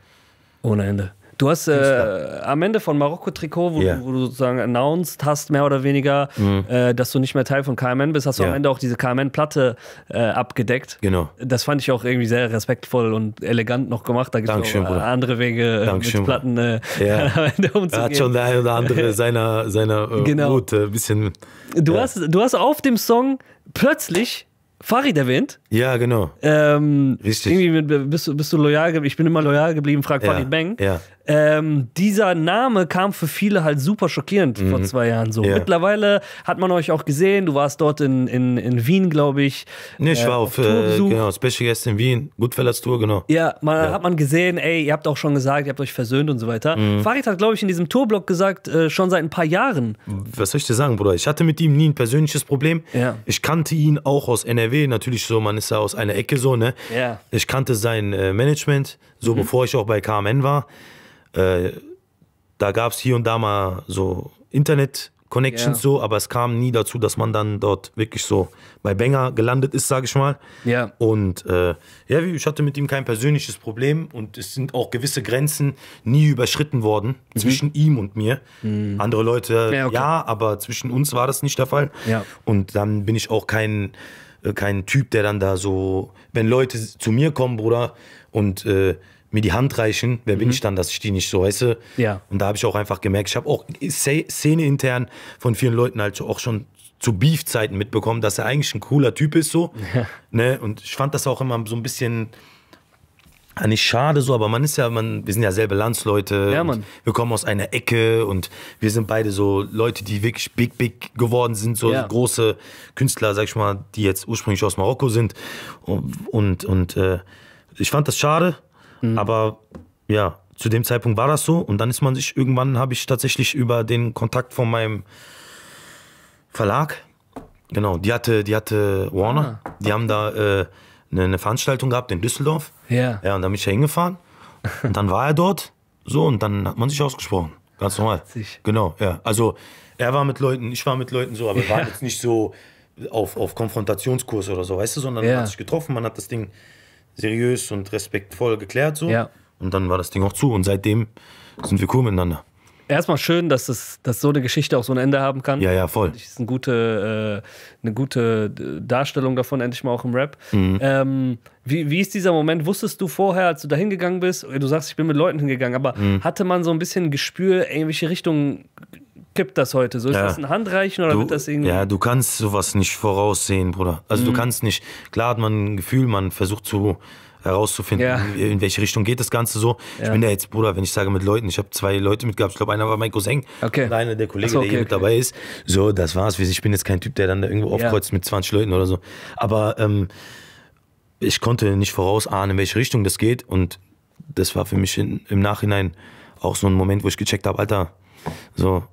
Ohne Ende. Du hast äh, am Ende von Marokko-Trikot, wo, yeah. wo, du sozusagen announced hast, mehr oder weniger, mhm. äh, dass du nicht mehr Teil von KMN bist, hast du ja. am Ende auch diese KMN-Platte äh, abgedeckt. Genau. Das fand ich auch irgendwie sehr respektvoll und elegant noch gemacht. Da gibt es äh, andere Wege, äh, Dankeschön, mit Platten äh, ja. am Ende umzugehen. Er hat schon der eine oder andere seiner, seiner äh, genau. Route ein bisschen. Du, ja. hast, du hast auf dem Song plötzlich Farid erwähnt. Ja, genau. Ähm, Richtig. Irgendwie bist, bist du loyal geblieben. Ich bin immer loyal geblieben, fragt ja, Farid Bang. Ja. Ähm, dieser Name kam für viele halt super schockierend mhm. vor zwei Jahren so. Yeah. Mittlerweile hat man euch auch gesehen, du warst dort in, in, in Wien, glaube ich. Nee, ich äh, war auf, auf äh, genau, Special Guest in Wien, Goodfellas Tour, genau. Ja, man, ja. hat man gesehen, ey, ihr habt auch schon gesagt, ihr habt euch versöhnt und so weiter. Mhm. Farid hat, glaube ich, in diesem Tourblock gesagt, äh, schon seit ein paar Jahren. Was soll ich dir sagen, Bruder? Ich hatte mit ihm nie ein persönliches Problem. Ja. Ich kannte ihn auch aus NRW, natürlich so, man ist ja aus einer Ecke so, ne? Ja. Ich kannte sein äh, Management, so mhm. bevor ich auch bei KMN war. Äh, da gab es hier und da mal so Internet-Connections yeah. so, aber es kam nie dazu, dass man dann dort wirklich so bei Banger gelandet ist, sage ich mal. Ja. Yeah. Und äh, ja, ich hatte mit ihm kein persönliches Problem und es sind auch gewisse Grenzen nie überschritten worden mhm. zwischen ihm und mir. Mhm. Andere Leute, ja, okay. ja, aber zwischen uns war das nicht der Fall. Ja. Und dann bin ich auch kein äh, kein Typ, der dann da so, wenn Leute zu mir kommen, Bruder, und äh, mir die Hand reichen, wer mhm. bin ich dann, dass ich die nicht so heiße. Ja. Und da habe ich auch einfach gemerkt, ich habe auch Szene intern von vielen Leuten halt auch schon zu Beef-Zeiten mitbekommen, dass er eigentlich ein cooler Typ ist so. Ja. Ne? Und ich fand das auch immer so ein bisschen nicht schade so, aber man ist ja, man, wir sind ja selber Landsleute. Ja, Mann. Wir kommen aus einer Ecke und wir sind beide so Leute, die wirklich big, big geworden sind, so ja. große Künstler, sag ich mal, die jetzt ursprünglich aus Marokko sind. Und, und, und äh, ich fand das schade, Mhm. Aber ja, zu dem Zeitpunkt war das so und dann ist man sich, irgendwann habe ich tatsächlich über den Kontakt von meinem Verlag, genau, die hatte, die hatte Warner, ah. die haben da äh, eine, eine, Veranstaltung gehabt in Düsseldorf. Ja. Ja, und da bin ich ja hingefahren und dann war er dort, so, und dann hat man sich ausgesprochen, ganz normal. Genau, ja, also er war mit Leuten, ich war mit Leuten so, aber ja. waren jetzt nicht so auf, auf Konfrontationskurs oder so, weißt du, sondern ja. man hat sich getroffen, man hat das Ding seriös und respektvoll geklärt so. Ja. Und dann war das Ding auch zu und seitdem sind wir cool miteinander. Erstmal schön, dass, es, dass so eine Geschichte auch so ein Ende haben kann. Ja, ja, voll. Das ist eine gute, äh, eine gute Darstellung davon, endlich mal auch im Rap. Mhm. Ähm, wie, wie ist dieser Moment? Wusstest du vorher, als du da hingegangen bist, du sagst, ich bin mit Leuten hingegangen, aber mhm. hatte man so ein bisschen ein Gespür, in welche Richtung kippt das heute? Soll ich ja. das ein Handreichen oder du, wird das irgendwie. Ja, du kannst sowas nicht voraussehen, Bruder. Also mhm. du kannst nicht. Klar hat man ein Gefühl, man versucht zu herauszufinden, ja. in welche Richtung geht das Ganze so. Ja. Ich bin ja jetzt, Bruder, wenn ich sage mit Leuten, ich habe zwei Leute mitgehabt. Ich glaube, einer war mein Cousin okay. und einer der Kollegen, so, okay, der hier okay. mit dabei ist. So, das war's. Ich bin jetzt kein Typ, der dann da irgendwo aufkreuzt mit 20 Leuten oder so. Aber ähm, ich konnte nicht vorausahnen, in welche Richtung das geht. Und das war für mich in, im Nachhinein auch so ein Moment, wo ich gecheckt habe, Alter, so,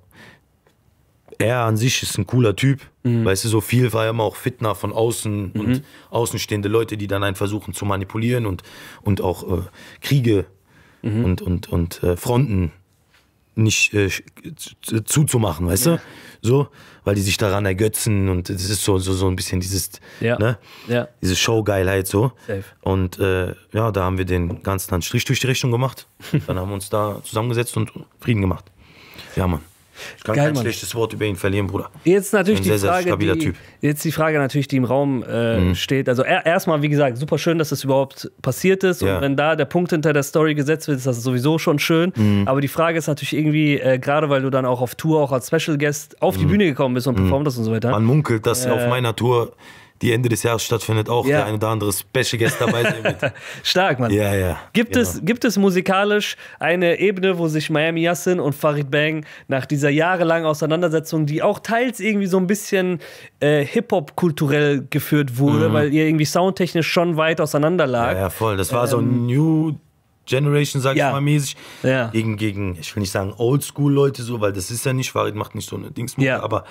er an sich ist ein cooler Typ. Mhm. Weißt du, so viel war ja immer auch Fitner von außen mhm. und außenstehende Leute, die dann einen versuchen zu manipulieren und, und auch äh, Kriege mhm. und, und, und äh, Fronten nicht äh, zuzumachen, weißt ja. du? So, weil die sich daran ergötzen und es ist so, so, so ein bisschen dieses, ja. ne? Ja. Diese Showgeilheit so. Safe. Und äh, ja, da haben wir den ganzen Strich durch die Richtung gemacht. Dann haben wir uns da zusammengesetzt und Frieden gemacht. Ja, Mann. Ich kann Geil, kein Mann. schlechtes Wort über ihn verlieren, Bruder. Jetzt natürlich die sehr, Frage, stabiler die, Typ. Jetzt die Frage natürlich, die im Raum äh, mhm. steht. Also er, erstmal, wie gesagt, super schön, dass das überhaupt passiert ist. Ja. Und wenn da der Punkt hinter der Story gesetzt wird, ist das sowieso schon schön. Mhm. Aber die Frage ist natürlich irgendwie, äh, gerade weil du dann auch auf Tour, auch als Special Guest auf mhm. die Bühne gekommen bist und mhm. performt hast und so weiter. Man munkelt, dass äh, auf meiner Tour die Ende des Jahres stattfindet, auch ja. der ein oder andere Special Guest dabei sein wird. Stark, Mann. Ja, ja. Gibt, genau. es, gibt es musikalisch eine Ebene, wo sich Miami Yassin und Farid Bang nach dieser jahrelangen Auseinandersetzung, die auch teils irgendwie so ein bisschen äh, Hip-Hop-kulturell geführt wurde, mhm. weil ihr irgendwie soundtechnisch schon weit auseinander lag. Ja, ja voll. Das war ähm, so ein New Generation, sag ja. ich mal mäßig, ja. gegen, gegen, ich will nicht sagen Oldschool-Leute so, weil das ist ja nicht, Farid macht nicht so eine Dingsmucke, aber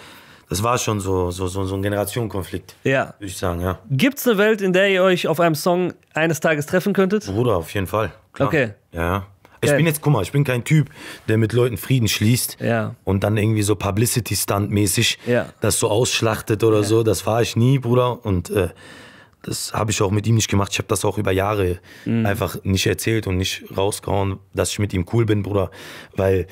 das war schon so, so, so, so ein Generationenkonflikt. Ja. Würde ich sagen, ja. Gibt's eine Welt, in der ihr euch auf einem Song eines Tages treffen könntet? Bruder, auf jeden Fall. Klar. Okay. Ja. Ich okay. bin jetzt, guck mal, ich bin kein Typ, der mit Leuten Frieden schließt ja. und dann irgendwie so Publicity-Stunt-mäßig ja. das so ausschlachtet oder ja. so. Das war ich nie, Bruder. Und äh, das habe ich auch mit ihm nicht gemacht. Ich habe das auch über Jahre mhm. einfach nicht erzählt und nicht rausgehauen, dass ich mit ihm cool bin, Bruder. Weil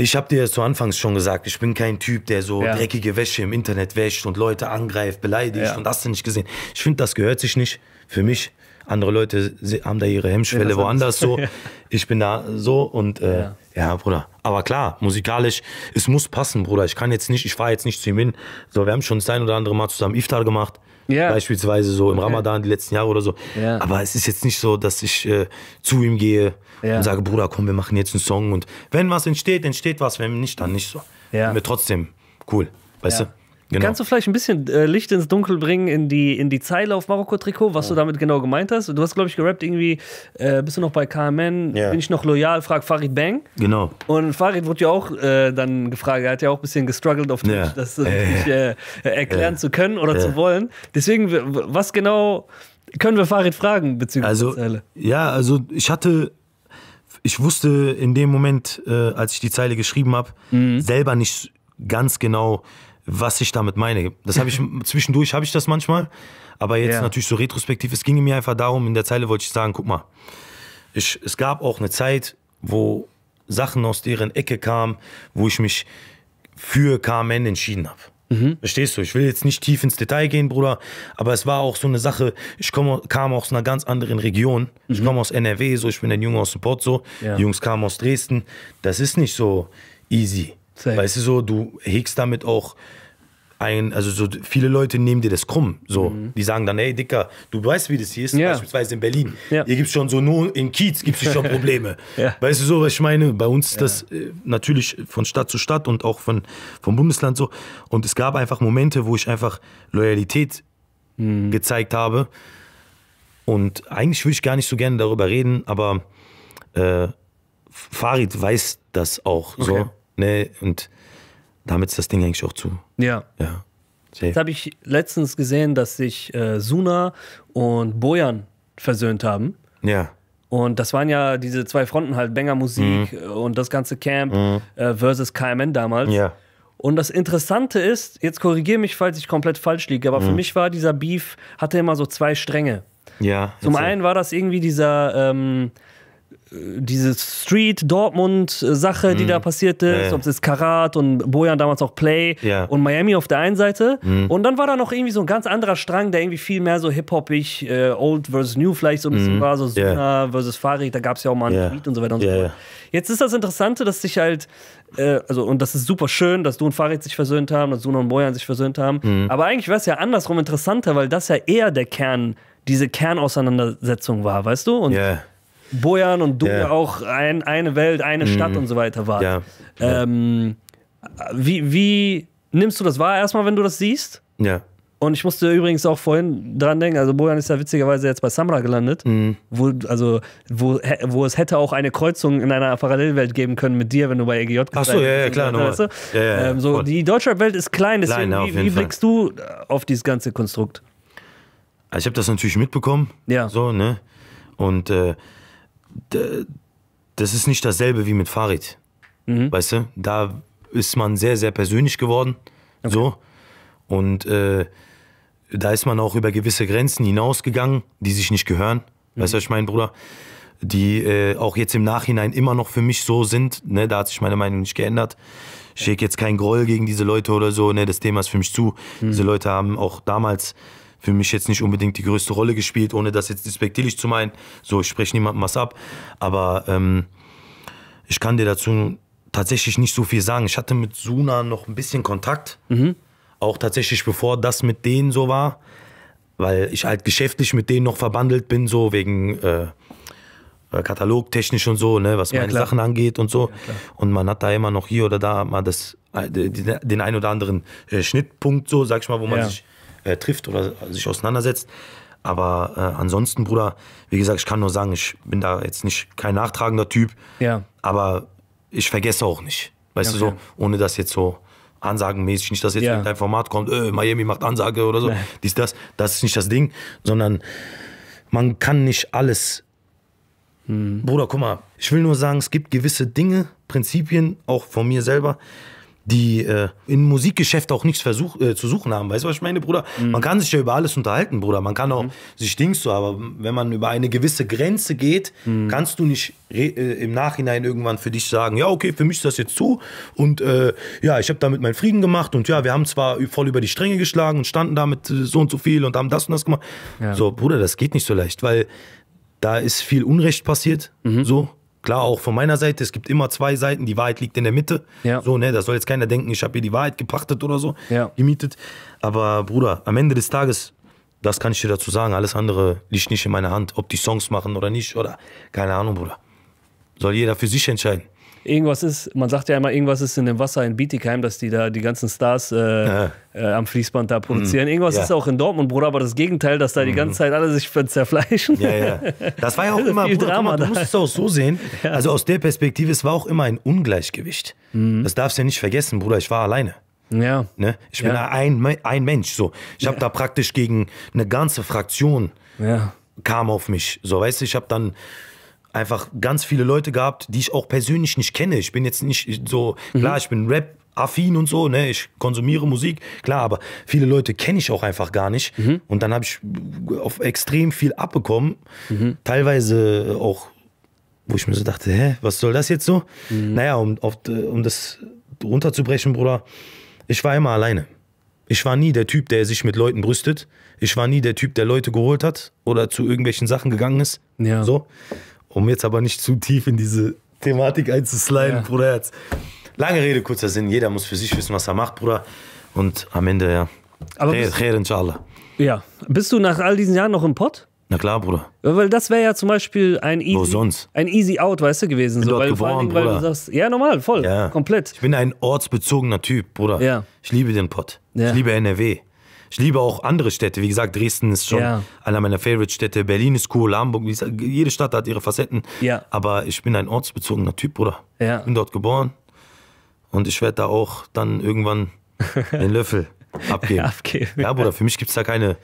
ich habe dir zu Anfangs schon gesagt, ich bin kein Typ, der so ja. dreckige Wäsche im Internet wäscht und Leute angreift, beleidigt ja. und hast du nicht gesehen. Ich finde, das gehört sich nicht für mich. Andere Leute haben da ihre Hemmschwelle ja, woanders so. Ich bin da so und äh, ja. Bruder. Aber klar, musikalisch, es muss passen, Bruder. Ich kann jetzt nicht, ich fahre jetzt nicht zu ihm hin. So, wir haben schon das ein oder andere Mal zusammen Iftar gemacht. Ja. Beispielsweise so im okay. Ramadan die letzten Jahre oder so. Ja. Aber es ist jetzt nicht so, dass ich äh, zu ihm gehe ja. und sage, Bruder, komm, wir machen jetzt einen Song. Und wenn was entsteht, entsteht was. Wenn nicht, dann nicht so. Ja. Mir trotzdem cool. Weißt du? Genau. Kannst du vielleicht ein bisschen äh, Licht ins Dunkel bringen in die, in die Zeile auf Marokko-Trikot, was oh. du damit genau gemeint hast? Du hast, glaube ich, gerappt irgendwie, äh, bist du noch bei KMN, yeah. bin ich noch loyal, frag Farid Bang. Genau. Und Farid wurde ja auch äh, dann gefragt, er hat ja auch ein bisschen gestruggelt auf Twitch, yeah. das nicht äh, äh, erklären zu können oder zu wollen. Deswegen, was genau können wir Farid fragen bezüglich also, der Zeile? Ja, also ich hatte ich wusste in dem Moment, äh, als ich die Zeile geschrieben habe, mhm. selber nicht ganz genau, was ich damit meine. Das habe ich zwischendurch habe ich das manchmal, aber jetzt ja. natürlich so retrospektiv. Es ging mir einfach darum. In der Zeile wollte ich sagen, guck mal, ich, es gab auch eine Zeit, wo Sachen aus deren Ecke kamen, wo ich mich für KMN entschieden habe. Mhm. Verstehst du? Ich will jetzt nicht tief ins Detail gehen, Bruder, aber es war auch so eine Sache, ich komme, kam aus einer ganz anderen Region. Mhm. Ich komme aus NRW, so ich bin ein Junge aus Support, so. Ja. Die Jungs kamen aus Dresden. Das ist nicht so easy. Safe. Weißt du so, du hegst damit auch ein, also so viele Leute nehmen dir das krumm. So, mhm. die sagen dann, hey Dicker, du weißt, wie das hier ist, ja. beispielsweise in Berlin. Ja. Hier es schon so nur in Kiez gibt es schon Probleme. ja. Weißt du so, was ich meine? Bei uns ist das äh, natürlich von Stadt zu Stadt und auch von vom Bundesland so. Und es gab einfach Momente, wo ich einfach Loyalität mhm. gezeigt habe. Und eigentlich würde ich gar nicht so gerne darüber reden, aber äh, Farid weiß das auch okay. so nee, und damit ist das Ding eigentlich auch zu. Ja. Ja. Safe. habe ich letztens gesehen, dass sich äh, Suna und Bojan versöhnt haben. Ja. Und das waren ja diese zwei Fronten halt, Banger-Musik mhm. und das ganze Camp mhm. äh, versus KMN damals. Ja. Und das Interessante ist, jetzt korrigiere mich, falls ich komplett falsch liege, aber mhm. für mich war dieser Beef, hatte immer so zwei Stränge. Ja. Zum einen war das irgendwie dieser, ähm, dieses Street Dortmund äh, Sache, die mm. da passiert ist, ob es ist Karat und Bojan damals auch Play ja. und Miami auf der einen Seite mm. und dann war da noch irgendwie so ein ganz anderer Strang, der irgendwie viel mehr so hip hopig äh, Old versus New vielleicht so ein bisschen mm. war, so Suna yeah. versus Farid, da gab es ja auch mal einen yeah. Tweet und so weiter und yeah. so fort. Jetzt ist das Interessante, dass sich halt äh, also und das ist super schön, dass du und Farid sich versöhnt haben, dass Suna und Bojan sich versöhnt haben, mhm. aber eigentlich wäre es ja andersrum interessanter, weil das ja eher der Kern diese Kernauseinandersetzung war, weißt du? Und yeah. Bojan und du ja. auch ein, eine Welt, eine mhm. Stadt und so weiter wart. Ja. Ähm, wie, wie nimmst du das wahr erstmal, wenn du das siehst? Ja. Und ich musste übrigens auch vorhin dran denken, also Bojan ist ja witzigerweise jetzt bei Samra gelandet, mhm. wo, also, wo, wo es hätte auch eine Kreuzung in einer Parallelwelt geben können mit dir, wenn du bei EGJ gesagt hast. Achso, ja, ja, klar, weißt du? ja, ja, ähm, so, Die deutsche welt ist klein, deswegen, klein, wie, wie blickst du äh, auf dieses ganze Konstrukt? Also ich habe das natürlich mitbekommen. Ja. So, ne? Und äh, das ist nicht dasselbe wie mit Farid. Mhm. Weißt du, da ist man sehr, sehr persönlich geworden. Okay. So. Und äh, da ist man auch über gewisse Grenzen hinausgegangen, die sich nicht gehören. Mhm. Weißt du, was ich meine, Bruder? Die äh, auch jetzt im Nachhinein immer noch für mich so sind. Ne? Da hat sich meine Meinung nicht geändert. Ich ja. schicke jetzt keinen Groll gegen diese Leute oder so. Ne? Das Thema ist für mich zu. Mhm. Diese Leute haben auch damals für mich jetzt nicht unbedingt die größte Rolle gespielt, ohne das jetzt despektierlich zu meinen. So, ich spreche niemandem was ab. Aber ähm, ich kann dir dazu tatsächlich nicht so viel sagen. Ich hatte mit Suna noch ein bisschen Kontakt. Mhm. Auch tatsächlich bevor das mit denen so war. Weil ich halt geschäftlich mit denen noch verbandelt bin, so wegen. Äh, äh katalogtechnisch und so, ne, was ja, meine klar. Sachen angeht und so. Ja, und man hat da immer noch hier oder da mal das, äh, den ein oder anderen äh, Schnittpunkt, so, sag ich mal, wo man ja. sich äh, trifft oder sich auseinandersetzt. Aber äh, ansonsten, Bruder, wie gesagt, ich kann nur sagen, ich bin da jetzt nicht kein nachtragender Typ. Ja. Aber ich vergesse auch nicht. Weißt okay. du so, ohne dass jetzt so ansagenmäßig, nicht, dass jetzt ja. ein Format kommt, äh, Miami macht Ansage oder so, ja. dies, das. Das ist nicht das Ding, sondern man kann nicht alles. Hm. Bruder, guck mal, ich will nur sagen, es gibt gewisse Dinge, Prinzipien, auch von mir selber, die äh, in Musikgeschäft auch nichts versuch, äh, zu suchen haben. Weißt du, was ich meine, Bruder? Mhm. Man kann sich ja über alles unterhalten, Bruder. Man kann auch mhm. sich Dings so, aber wenn man über eine gewisse Grenze geht, mhm. kannst du nicht äh, im Nachhinein irgendwann für dich sagen, ja, okay, für mich ist das jetzt zu und äh, ja, ich habe damit meinen Frieden gemacht und ja, wir haben zwar voll über die Stränge geschlagen und standen damit äh, so und so viel und haben das und das gemacht. Ja. So, Bruder, das geht nicht so leicht, weil da ist viel Unrecht passiert, mhm. so Klar, auch von meiner Seite, es gibt immer zwei Seiten, die Wahrheit liegt in der Mitte. Ja. So, ne, da soll jetzt keiner denken, ich habe hier die Wahrheit gepachtet oder so, ja. gemietet. Aber Bruder, am Ende des Tages, das kann ich dir dazu sagen, alles andere liegt nicht in meiner Hand, ob die Songs machen oder nicht oder keine Ahnung, Bruder. Soll jeder für sich entscheiden irgendwas ist, man sagt ja immer, irgendwas ist in dem Wasser in Bietigheim, dass die da die ganzen Stars äh, äh, am Fließband da mhm. produzieren. Mhm. Irgendwas ja. ist auch in Dortmund, Bruder, aber das Gegenteil, dass da die mhm. ganze Zeit alle sich zerfleischen. Ja, ja. Das war ja auch immer, Bruder, Drama mal, du musst es auch so sehen. Ja. Also aus der Perspektive, es war auch immer ein Ungleichgewicht. Mhm. Das darfst du ja nicht vergessen, Bruder, ich war alleine. Ja. Ne? Ich bin ja. ein, ein Mensch. So. Ich habe da praktisch gegen eine ganze Fraktion kam auf mich. So, weißt du, ich habe dann einfach ganz viele Leute gehabt, die ich auch persönlich nicht kenne. Ich bin jetzt nicht so, klar, mhm. ich bin Rap. Affin und so, ne? Ich konsumiere Musik, klar, aber viele Leute kenne ich auch einfach gar nicht. Mhm. Und dann habe ich auf extrem viel abbekommen. Mhm. Teilweise auch, wo ich mir so dachte, hä, was soll das jetzt so? Mhm. Naja, um, auf, um das runterzubrechen, Bruder, ich war immer alleine. Ich war nie der Typ, der sich mit Leuten brüstet. Ich war nie der Typ, der Leute geholt hat oder zu irgendwelchen Sachen gegangen ist. Ja. So. Um jetzt aber nicht zu tief in diese Thematik einzusliden, ja. Bruder Herz. Lange Rede, kurzer Sinn. Jeder muss für sich wissen, was er macht, Bruder. Und am Ende, ja. Aber Khair, Khair, inshallah. Ja. Bist du nach all diesen Jahren noch im Pott? Na klar, Bruder. Weil das wäre ja zum Beispiel ein easy, Wo sonst? ein easy Out, weißt du, gewesen. Bin so, dort geboren, Dingen, Bruder. Sagst, ja, normal, voll, ja. komplett. Ich bin ein ortsbezogener Typ, Bruder. Ja. Ich liebe den Pott. Ja. Ich liebe NRW. Ich liebe auch andere Städte. Wie gesagt, Dresden ist schon ja. einer meiner Favorite-Städte. Berlin ist cool, Hamburg. Gesagt, jede Stadt hat ihre Facetten. Ja. Aber ich bin ein ortsbezogener Typ, Bruder. Ja. Ich bin dort geboren. Und ich werde da auch dann irgendwann den Löffel abgeben. abgeben. Ja, Bruder, für mich gibt es da keine,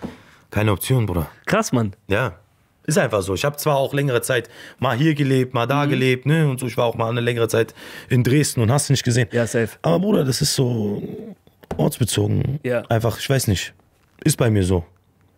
keine Option, Bruder. Krass, Mann. Ja. Ist einfach so. Ich habe zwar auch längere Zeit mal hier gelebt, mal da mhm. gelebt, ne? Und so, ich war auch mal eine längere Zeit in Dresden und hast nicht gesehen. Ja, safe. Aber Bruder, das ist so ortsbezogen. Ja. Einfach, ich weiß nicht. Ist bei mir so.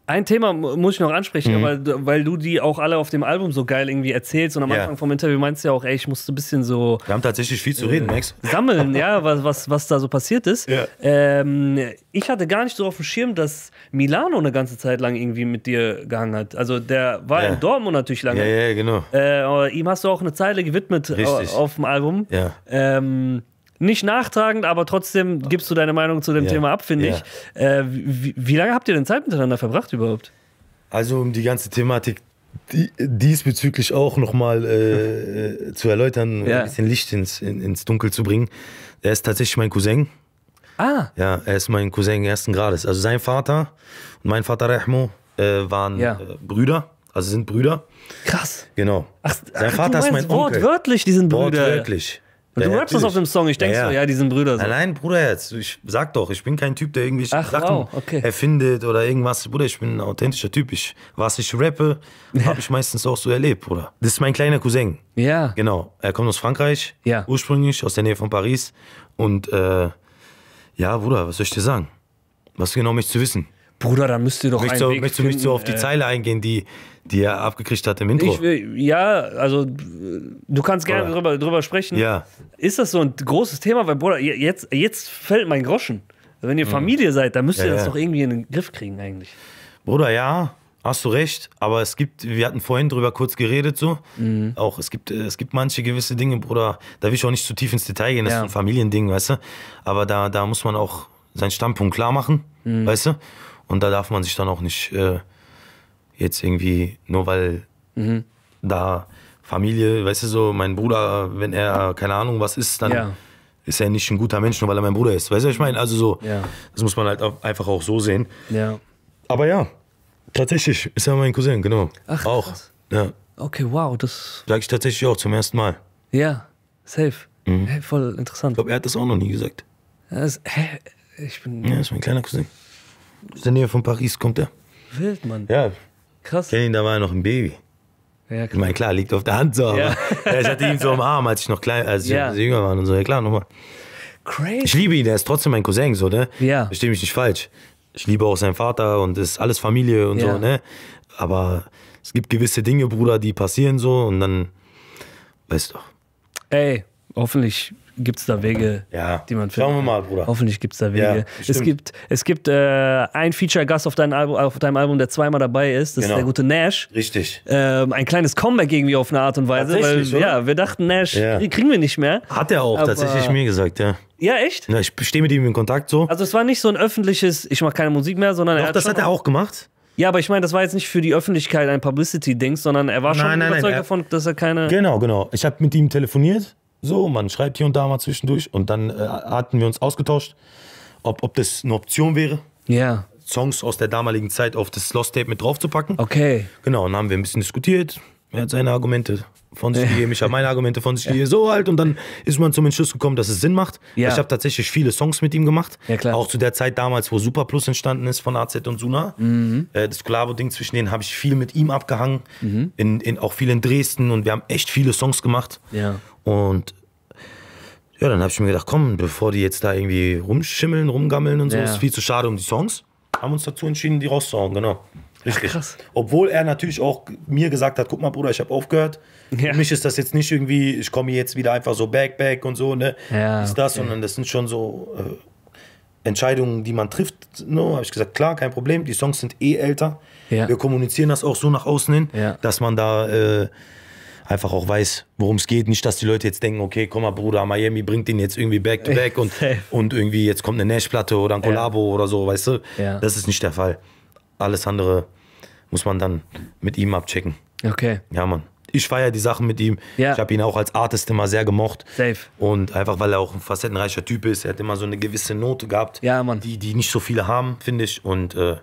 Ein Thema muss ich noch ansprechen, mhm. aber, weil du die auch alle auf dem Album so geil irgendwie erzählst und am ja. Anfang vom Interview meinst du ja auch, ey, ich musste ein bisschen so. Wir haben tatsächlich viel zu äh, reden, äh, Max. Sammeln, ja, was, was, was da so passiert ist. Ja. Ähm, ich hatte gar nicht so auf dem Schirm, dass Milano eine ganze Zeit lang irgendwie mit dir gehangen hat. Also der war ja. in Dortmund natürlich lange. Ja, ja, genau. Äh, ihm hast du auch eine Zeile gewidmet Richtig. auf, auf dem Album. Ja. Ähm, nicht nachtragend, aber trotzdem gibst du deine Meinung zu dem ja. Thema ab, finde ja. ich. Äh, wie, wie, lange habt ihr denn Zeit miteinander verbracht überhaupt? Also um die ganze Thematik diesbezüglich auch nochmal äh, äh, zu erläutern, ja. ein bisschen Licht ins, in, ins Dunkel zu bringen. Er ist tatsächlich mein Cousin. Ah. Ja, er ist mein Cousin ersten Grades. Also sein Vater und mein Vater Rehmo äh, waren ja. Äh, Brüder, also sind Brüder. Krass. Genau. Ach, sein ach, Vater ist mein Onkel. Wortwörtlich, die sind Brüder. Wortwörtlich. Und ja, du rappst das auf dem Song, ich denke ja, ja. so, ja, die sind Brüder. So. Allein, Bruder, jetzt, ich sag doch, ich bin kein Typ, der irgendwie Ach, Sachen wow, okay. erfindet oder irgendwas. Bruder, ich bin ein authentischer Typ. Ich, was ich rappe, habe ich meistens auch so erlebt, Bruder. Das ist mein kleiner Cousin. Ja. Genau. Er kommt aus Frankreich, ja. ursprünglich, aus der Nähe von Paris. Und äh, ja, Bruder, was soll ich dir sagen? Was genau mich zu wissen? Bruder, da müsst ihr doch möchtest einen du, Weg Möchtest du nicht so auf die äh, Zeile eingehen, die, die er abgekriegt hat im Intro? Ich, ja, also du kannst gerne drüber, drüber sprechen. Ja. Ist das so ein großes Thema? Weil, Bruder, jetzt, jetzt fällt mein Groschen. Also, wenn ihr mhm. Familie mhm. seid, dann müsst ihr ja, das ja. doch irgendwie in den Griff kriegen eigentlich. Bruder, ja, hast du recht. Aber es gibt, wir hatten vorhin drüber kurz geredet so, mhm. auch es gibt, es gibt manche gewisse Dinge, Bruder, da will ich auch nicht zu tief ins Detail gehen, das ja. ist ein Familiending, weißt du. Aber da, da muss man auch seinen Standpunkt klar machen, mhm. weißt du. Und da darf man sich dann auch nicht äh, jetzt irgendwie, nur weil mhm. da Familie, weißt du so, mein Bruder, wenn er keine Ahnung was ist, dann ja. ist er nicht ein guter Mensch, nur weil er mein Bruder ist. Weißt du, was ich meine? Also so, ja. das muss man halt auch einfach auch so sehen. Ja. Aber ja, tatsächlich ist er mein Cousin, genau. Ach, auch. Ja. Okay, wow, das. Sag ich tatsächlich auch zum ersten Mal. Ja, safe. Mhm. Hey, voll interessant. Ich glaube, er hat das auch noch nie gesagt. Das, hä? Ich bin. Ja, ist mein kleiner Cousin. In der Nähe von Paris kommt er. Wild, Mann. Ja. Krass. Kenn ihn, da war er noch ein Baby. Ja, klar. ich meine, klar, liegt auf der Hand so, aber ja. ich hatte ihn so im Arm, als ich noch klein, als ja. jünger war und so. Ja, klar, nochmal. Crazy. Ich liebe ihn, er ist trotzdem mein Cousin, so, ne? Ja. Verstehe mich nicht falsch. Ich liebe auch seinen Vater und ist alles Familie und so, ne? Aber es gibt gewisse Dinge, Bruder, die passieren so und dann, weißt du. Ey, hoffentlich gibt es da Wege, ja. die man findet. Schauen wir mal, Bruder. Hoffentlich gibt es da Wege. Ja, es gibt, es gibt äh, ein Feature-Gast auf, auf deinem Album, der zweimal dabei ist. Das genau. ist der gute Nash. Richtig. Ähm, ein kleines Comeback irgendwie auf eine Art und Weise. Weil, Ja, wir dachten, Nash ja. kriegen wir nicht mehr. Hat er auch aber, tatsächlich mir gesagt, ja. Ja, echt? Na, ich stehe mit ihm in Kontakt so. Also es war nicht so ein öffentliches, ich mache keine Musik mehr, sondern Doch, er hat das hat er auch gemacht. Ja, aber ich meine, das war jetzt nicht für die Öffentlichkeit ein Publicity-Ding, sondern er war nein, schon nein, überzeugt nein, davon, dass er keine. Genau, genau. Ich habe mit ihm telefoniert so, man schreibt hier und da mal zwischendurch und dann äh, hatten wir uns ausgetauscht, ob, ob das eine Option wäre. Ja. Songs aus der damaligen Zeit auf das Lost Tape mit draufzupacken. Okay. Genau, und dann haben wir ein bisschen diskutiert. Er hat seine Argumente von sich gegeben, ich habe meine Argumente von sich gegeben, so halt. Und dann ist man zum Entschluss gekommen, dass es Sinn macht. Ja. Ich habe tatsächlich viele Songs mit ihm gemacht. Ja, klar. auch zu der Zeit damals, wo Super Plus entstanden ist von AZ und Suna. Mhm. Äh, das Sklavo-Ding zwischen denen habe ich viel mit ihm abgehangen. Mhm. In, in, auch viel in Dresden. Und wir haben echt viele Songs gemacht. Ja. Und ja, dann habe ich mir gedacht, komm, bevor die jetzt da irgendwie rumschimmeln, rumgammeln und so, ja. ist viel zu schade um die Songs, haben uns dazu entschieden, die rauszuhauen, genau. Richtig. Ach, krass. Obwohl er natürlich auch mir gesagt hat, guck mal, Bruder, ich habe aufgehört. Ja. Für mich ist das jetzt nicht irgendwie, ich komme jetzt wieder einfach so back, back und so, ne? Ja, ist das, okay. sondern das sind schon so äh, Entscheidungen, die man trifft. Ne? habe ich gesagt, klar, kein Problem, die Songs sind eh älter. Ja. Wir kommunizieren das auch so nach außen hin, ja. dass man da... Äh, einfach auch weiß, worum es geht. Nicht, dass die Leute jetzt denken, okay, komm mal, Bruder, Miami bringt den jetzt irgendwie back to back und, und irgendwie jetzt kommt eine Nash-Platte oder ein Collabo ja. oder so, weißt du? Ja. Das ist nicht der Fall. Alles andere muss man dann mit ihm abchecken. Okay. Ja, Mann. Ich feiere die Sachen mit ihm. Ja. Ich habe ihn auch als Artist immer sehr gemocht. Safe. Und einfach, weil er auch ein facettenreicher Typ ist. Er hat immer so eine gewisse Note gehabt, ja, Mann. Die, die nicht so viele haben, finde ich. Und äh,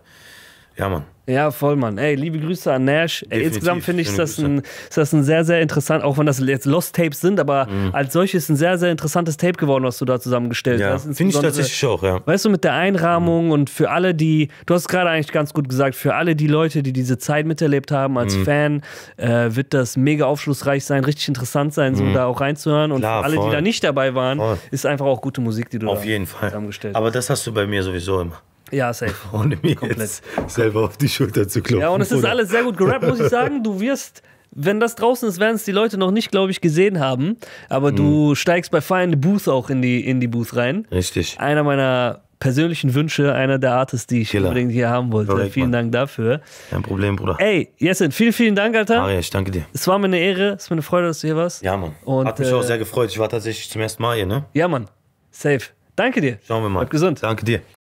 ja, Mann. Ja, voll, Mann. Ey, liebe Grüße an Nash. Ey, insgesamt finde ich, ist das, ein, ist das ein sehr, sehr interessant, auch wenn das jetzt Lost Tapes sind, aber mhm. als solches ein sehr, sehr interessantes Tape geworden, was du da zusammengestellt ja. hast. Finde ich tatsächlich auch, ja. Weißt du, mit der Einrahmung mhm. und für alle, die, du hast gerade eigentlich ganz gut gesagt, für alle die Leute, die diese Zeit miterlebt haben als mhm. Fan, äh, wird das mega aufschlussreich sein, richtig interessant sein, so mhm. da auch reinzuhören. Und Klar, für alle, voll. die da nicht dabei waren, voll. ist einfach auch gute Musik, die du Auf da jeden Fall. zusammengestellt hast. Aber das hast du bei mir sowieso immer. Ja, safe. Ohne mir Komplett. selber auf die Schulter zu klopfen. Ja, und es ist alles sehr gut gerappt, muss ich sagen. Du wirst wenn das draußen ist, werden es die Leute noch nicht, glaube ich, gesehen haben. Aber mhm. du steigst bei Fire in the Booth auch in die, in die Booth rein. Richtig. Einer meiner persönlichen Wünsche, einer der Artists, die ich Killer. unbedingt hier haben wollte. Korrekt, vielen Mann. Dank dafür. Kein Problem, Bruder. Ey, Jessen, vielen, vielen Dank, Alter. Ah, ja, ich danke dir. Es war mir eine Ehre, es ist mir eine Freude, dass du hier warst. Ja, Mann. Und, Hat mich äh, auch sehr gefreut. Ich war tatsächlich zum ersten Mal hier, ne? Ja, Mann. Safe. Danke dir. Schauen wir mal. Bleib gesund. Danke dir.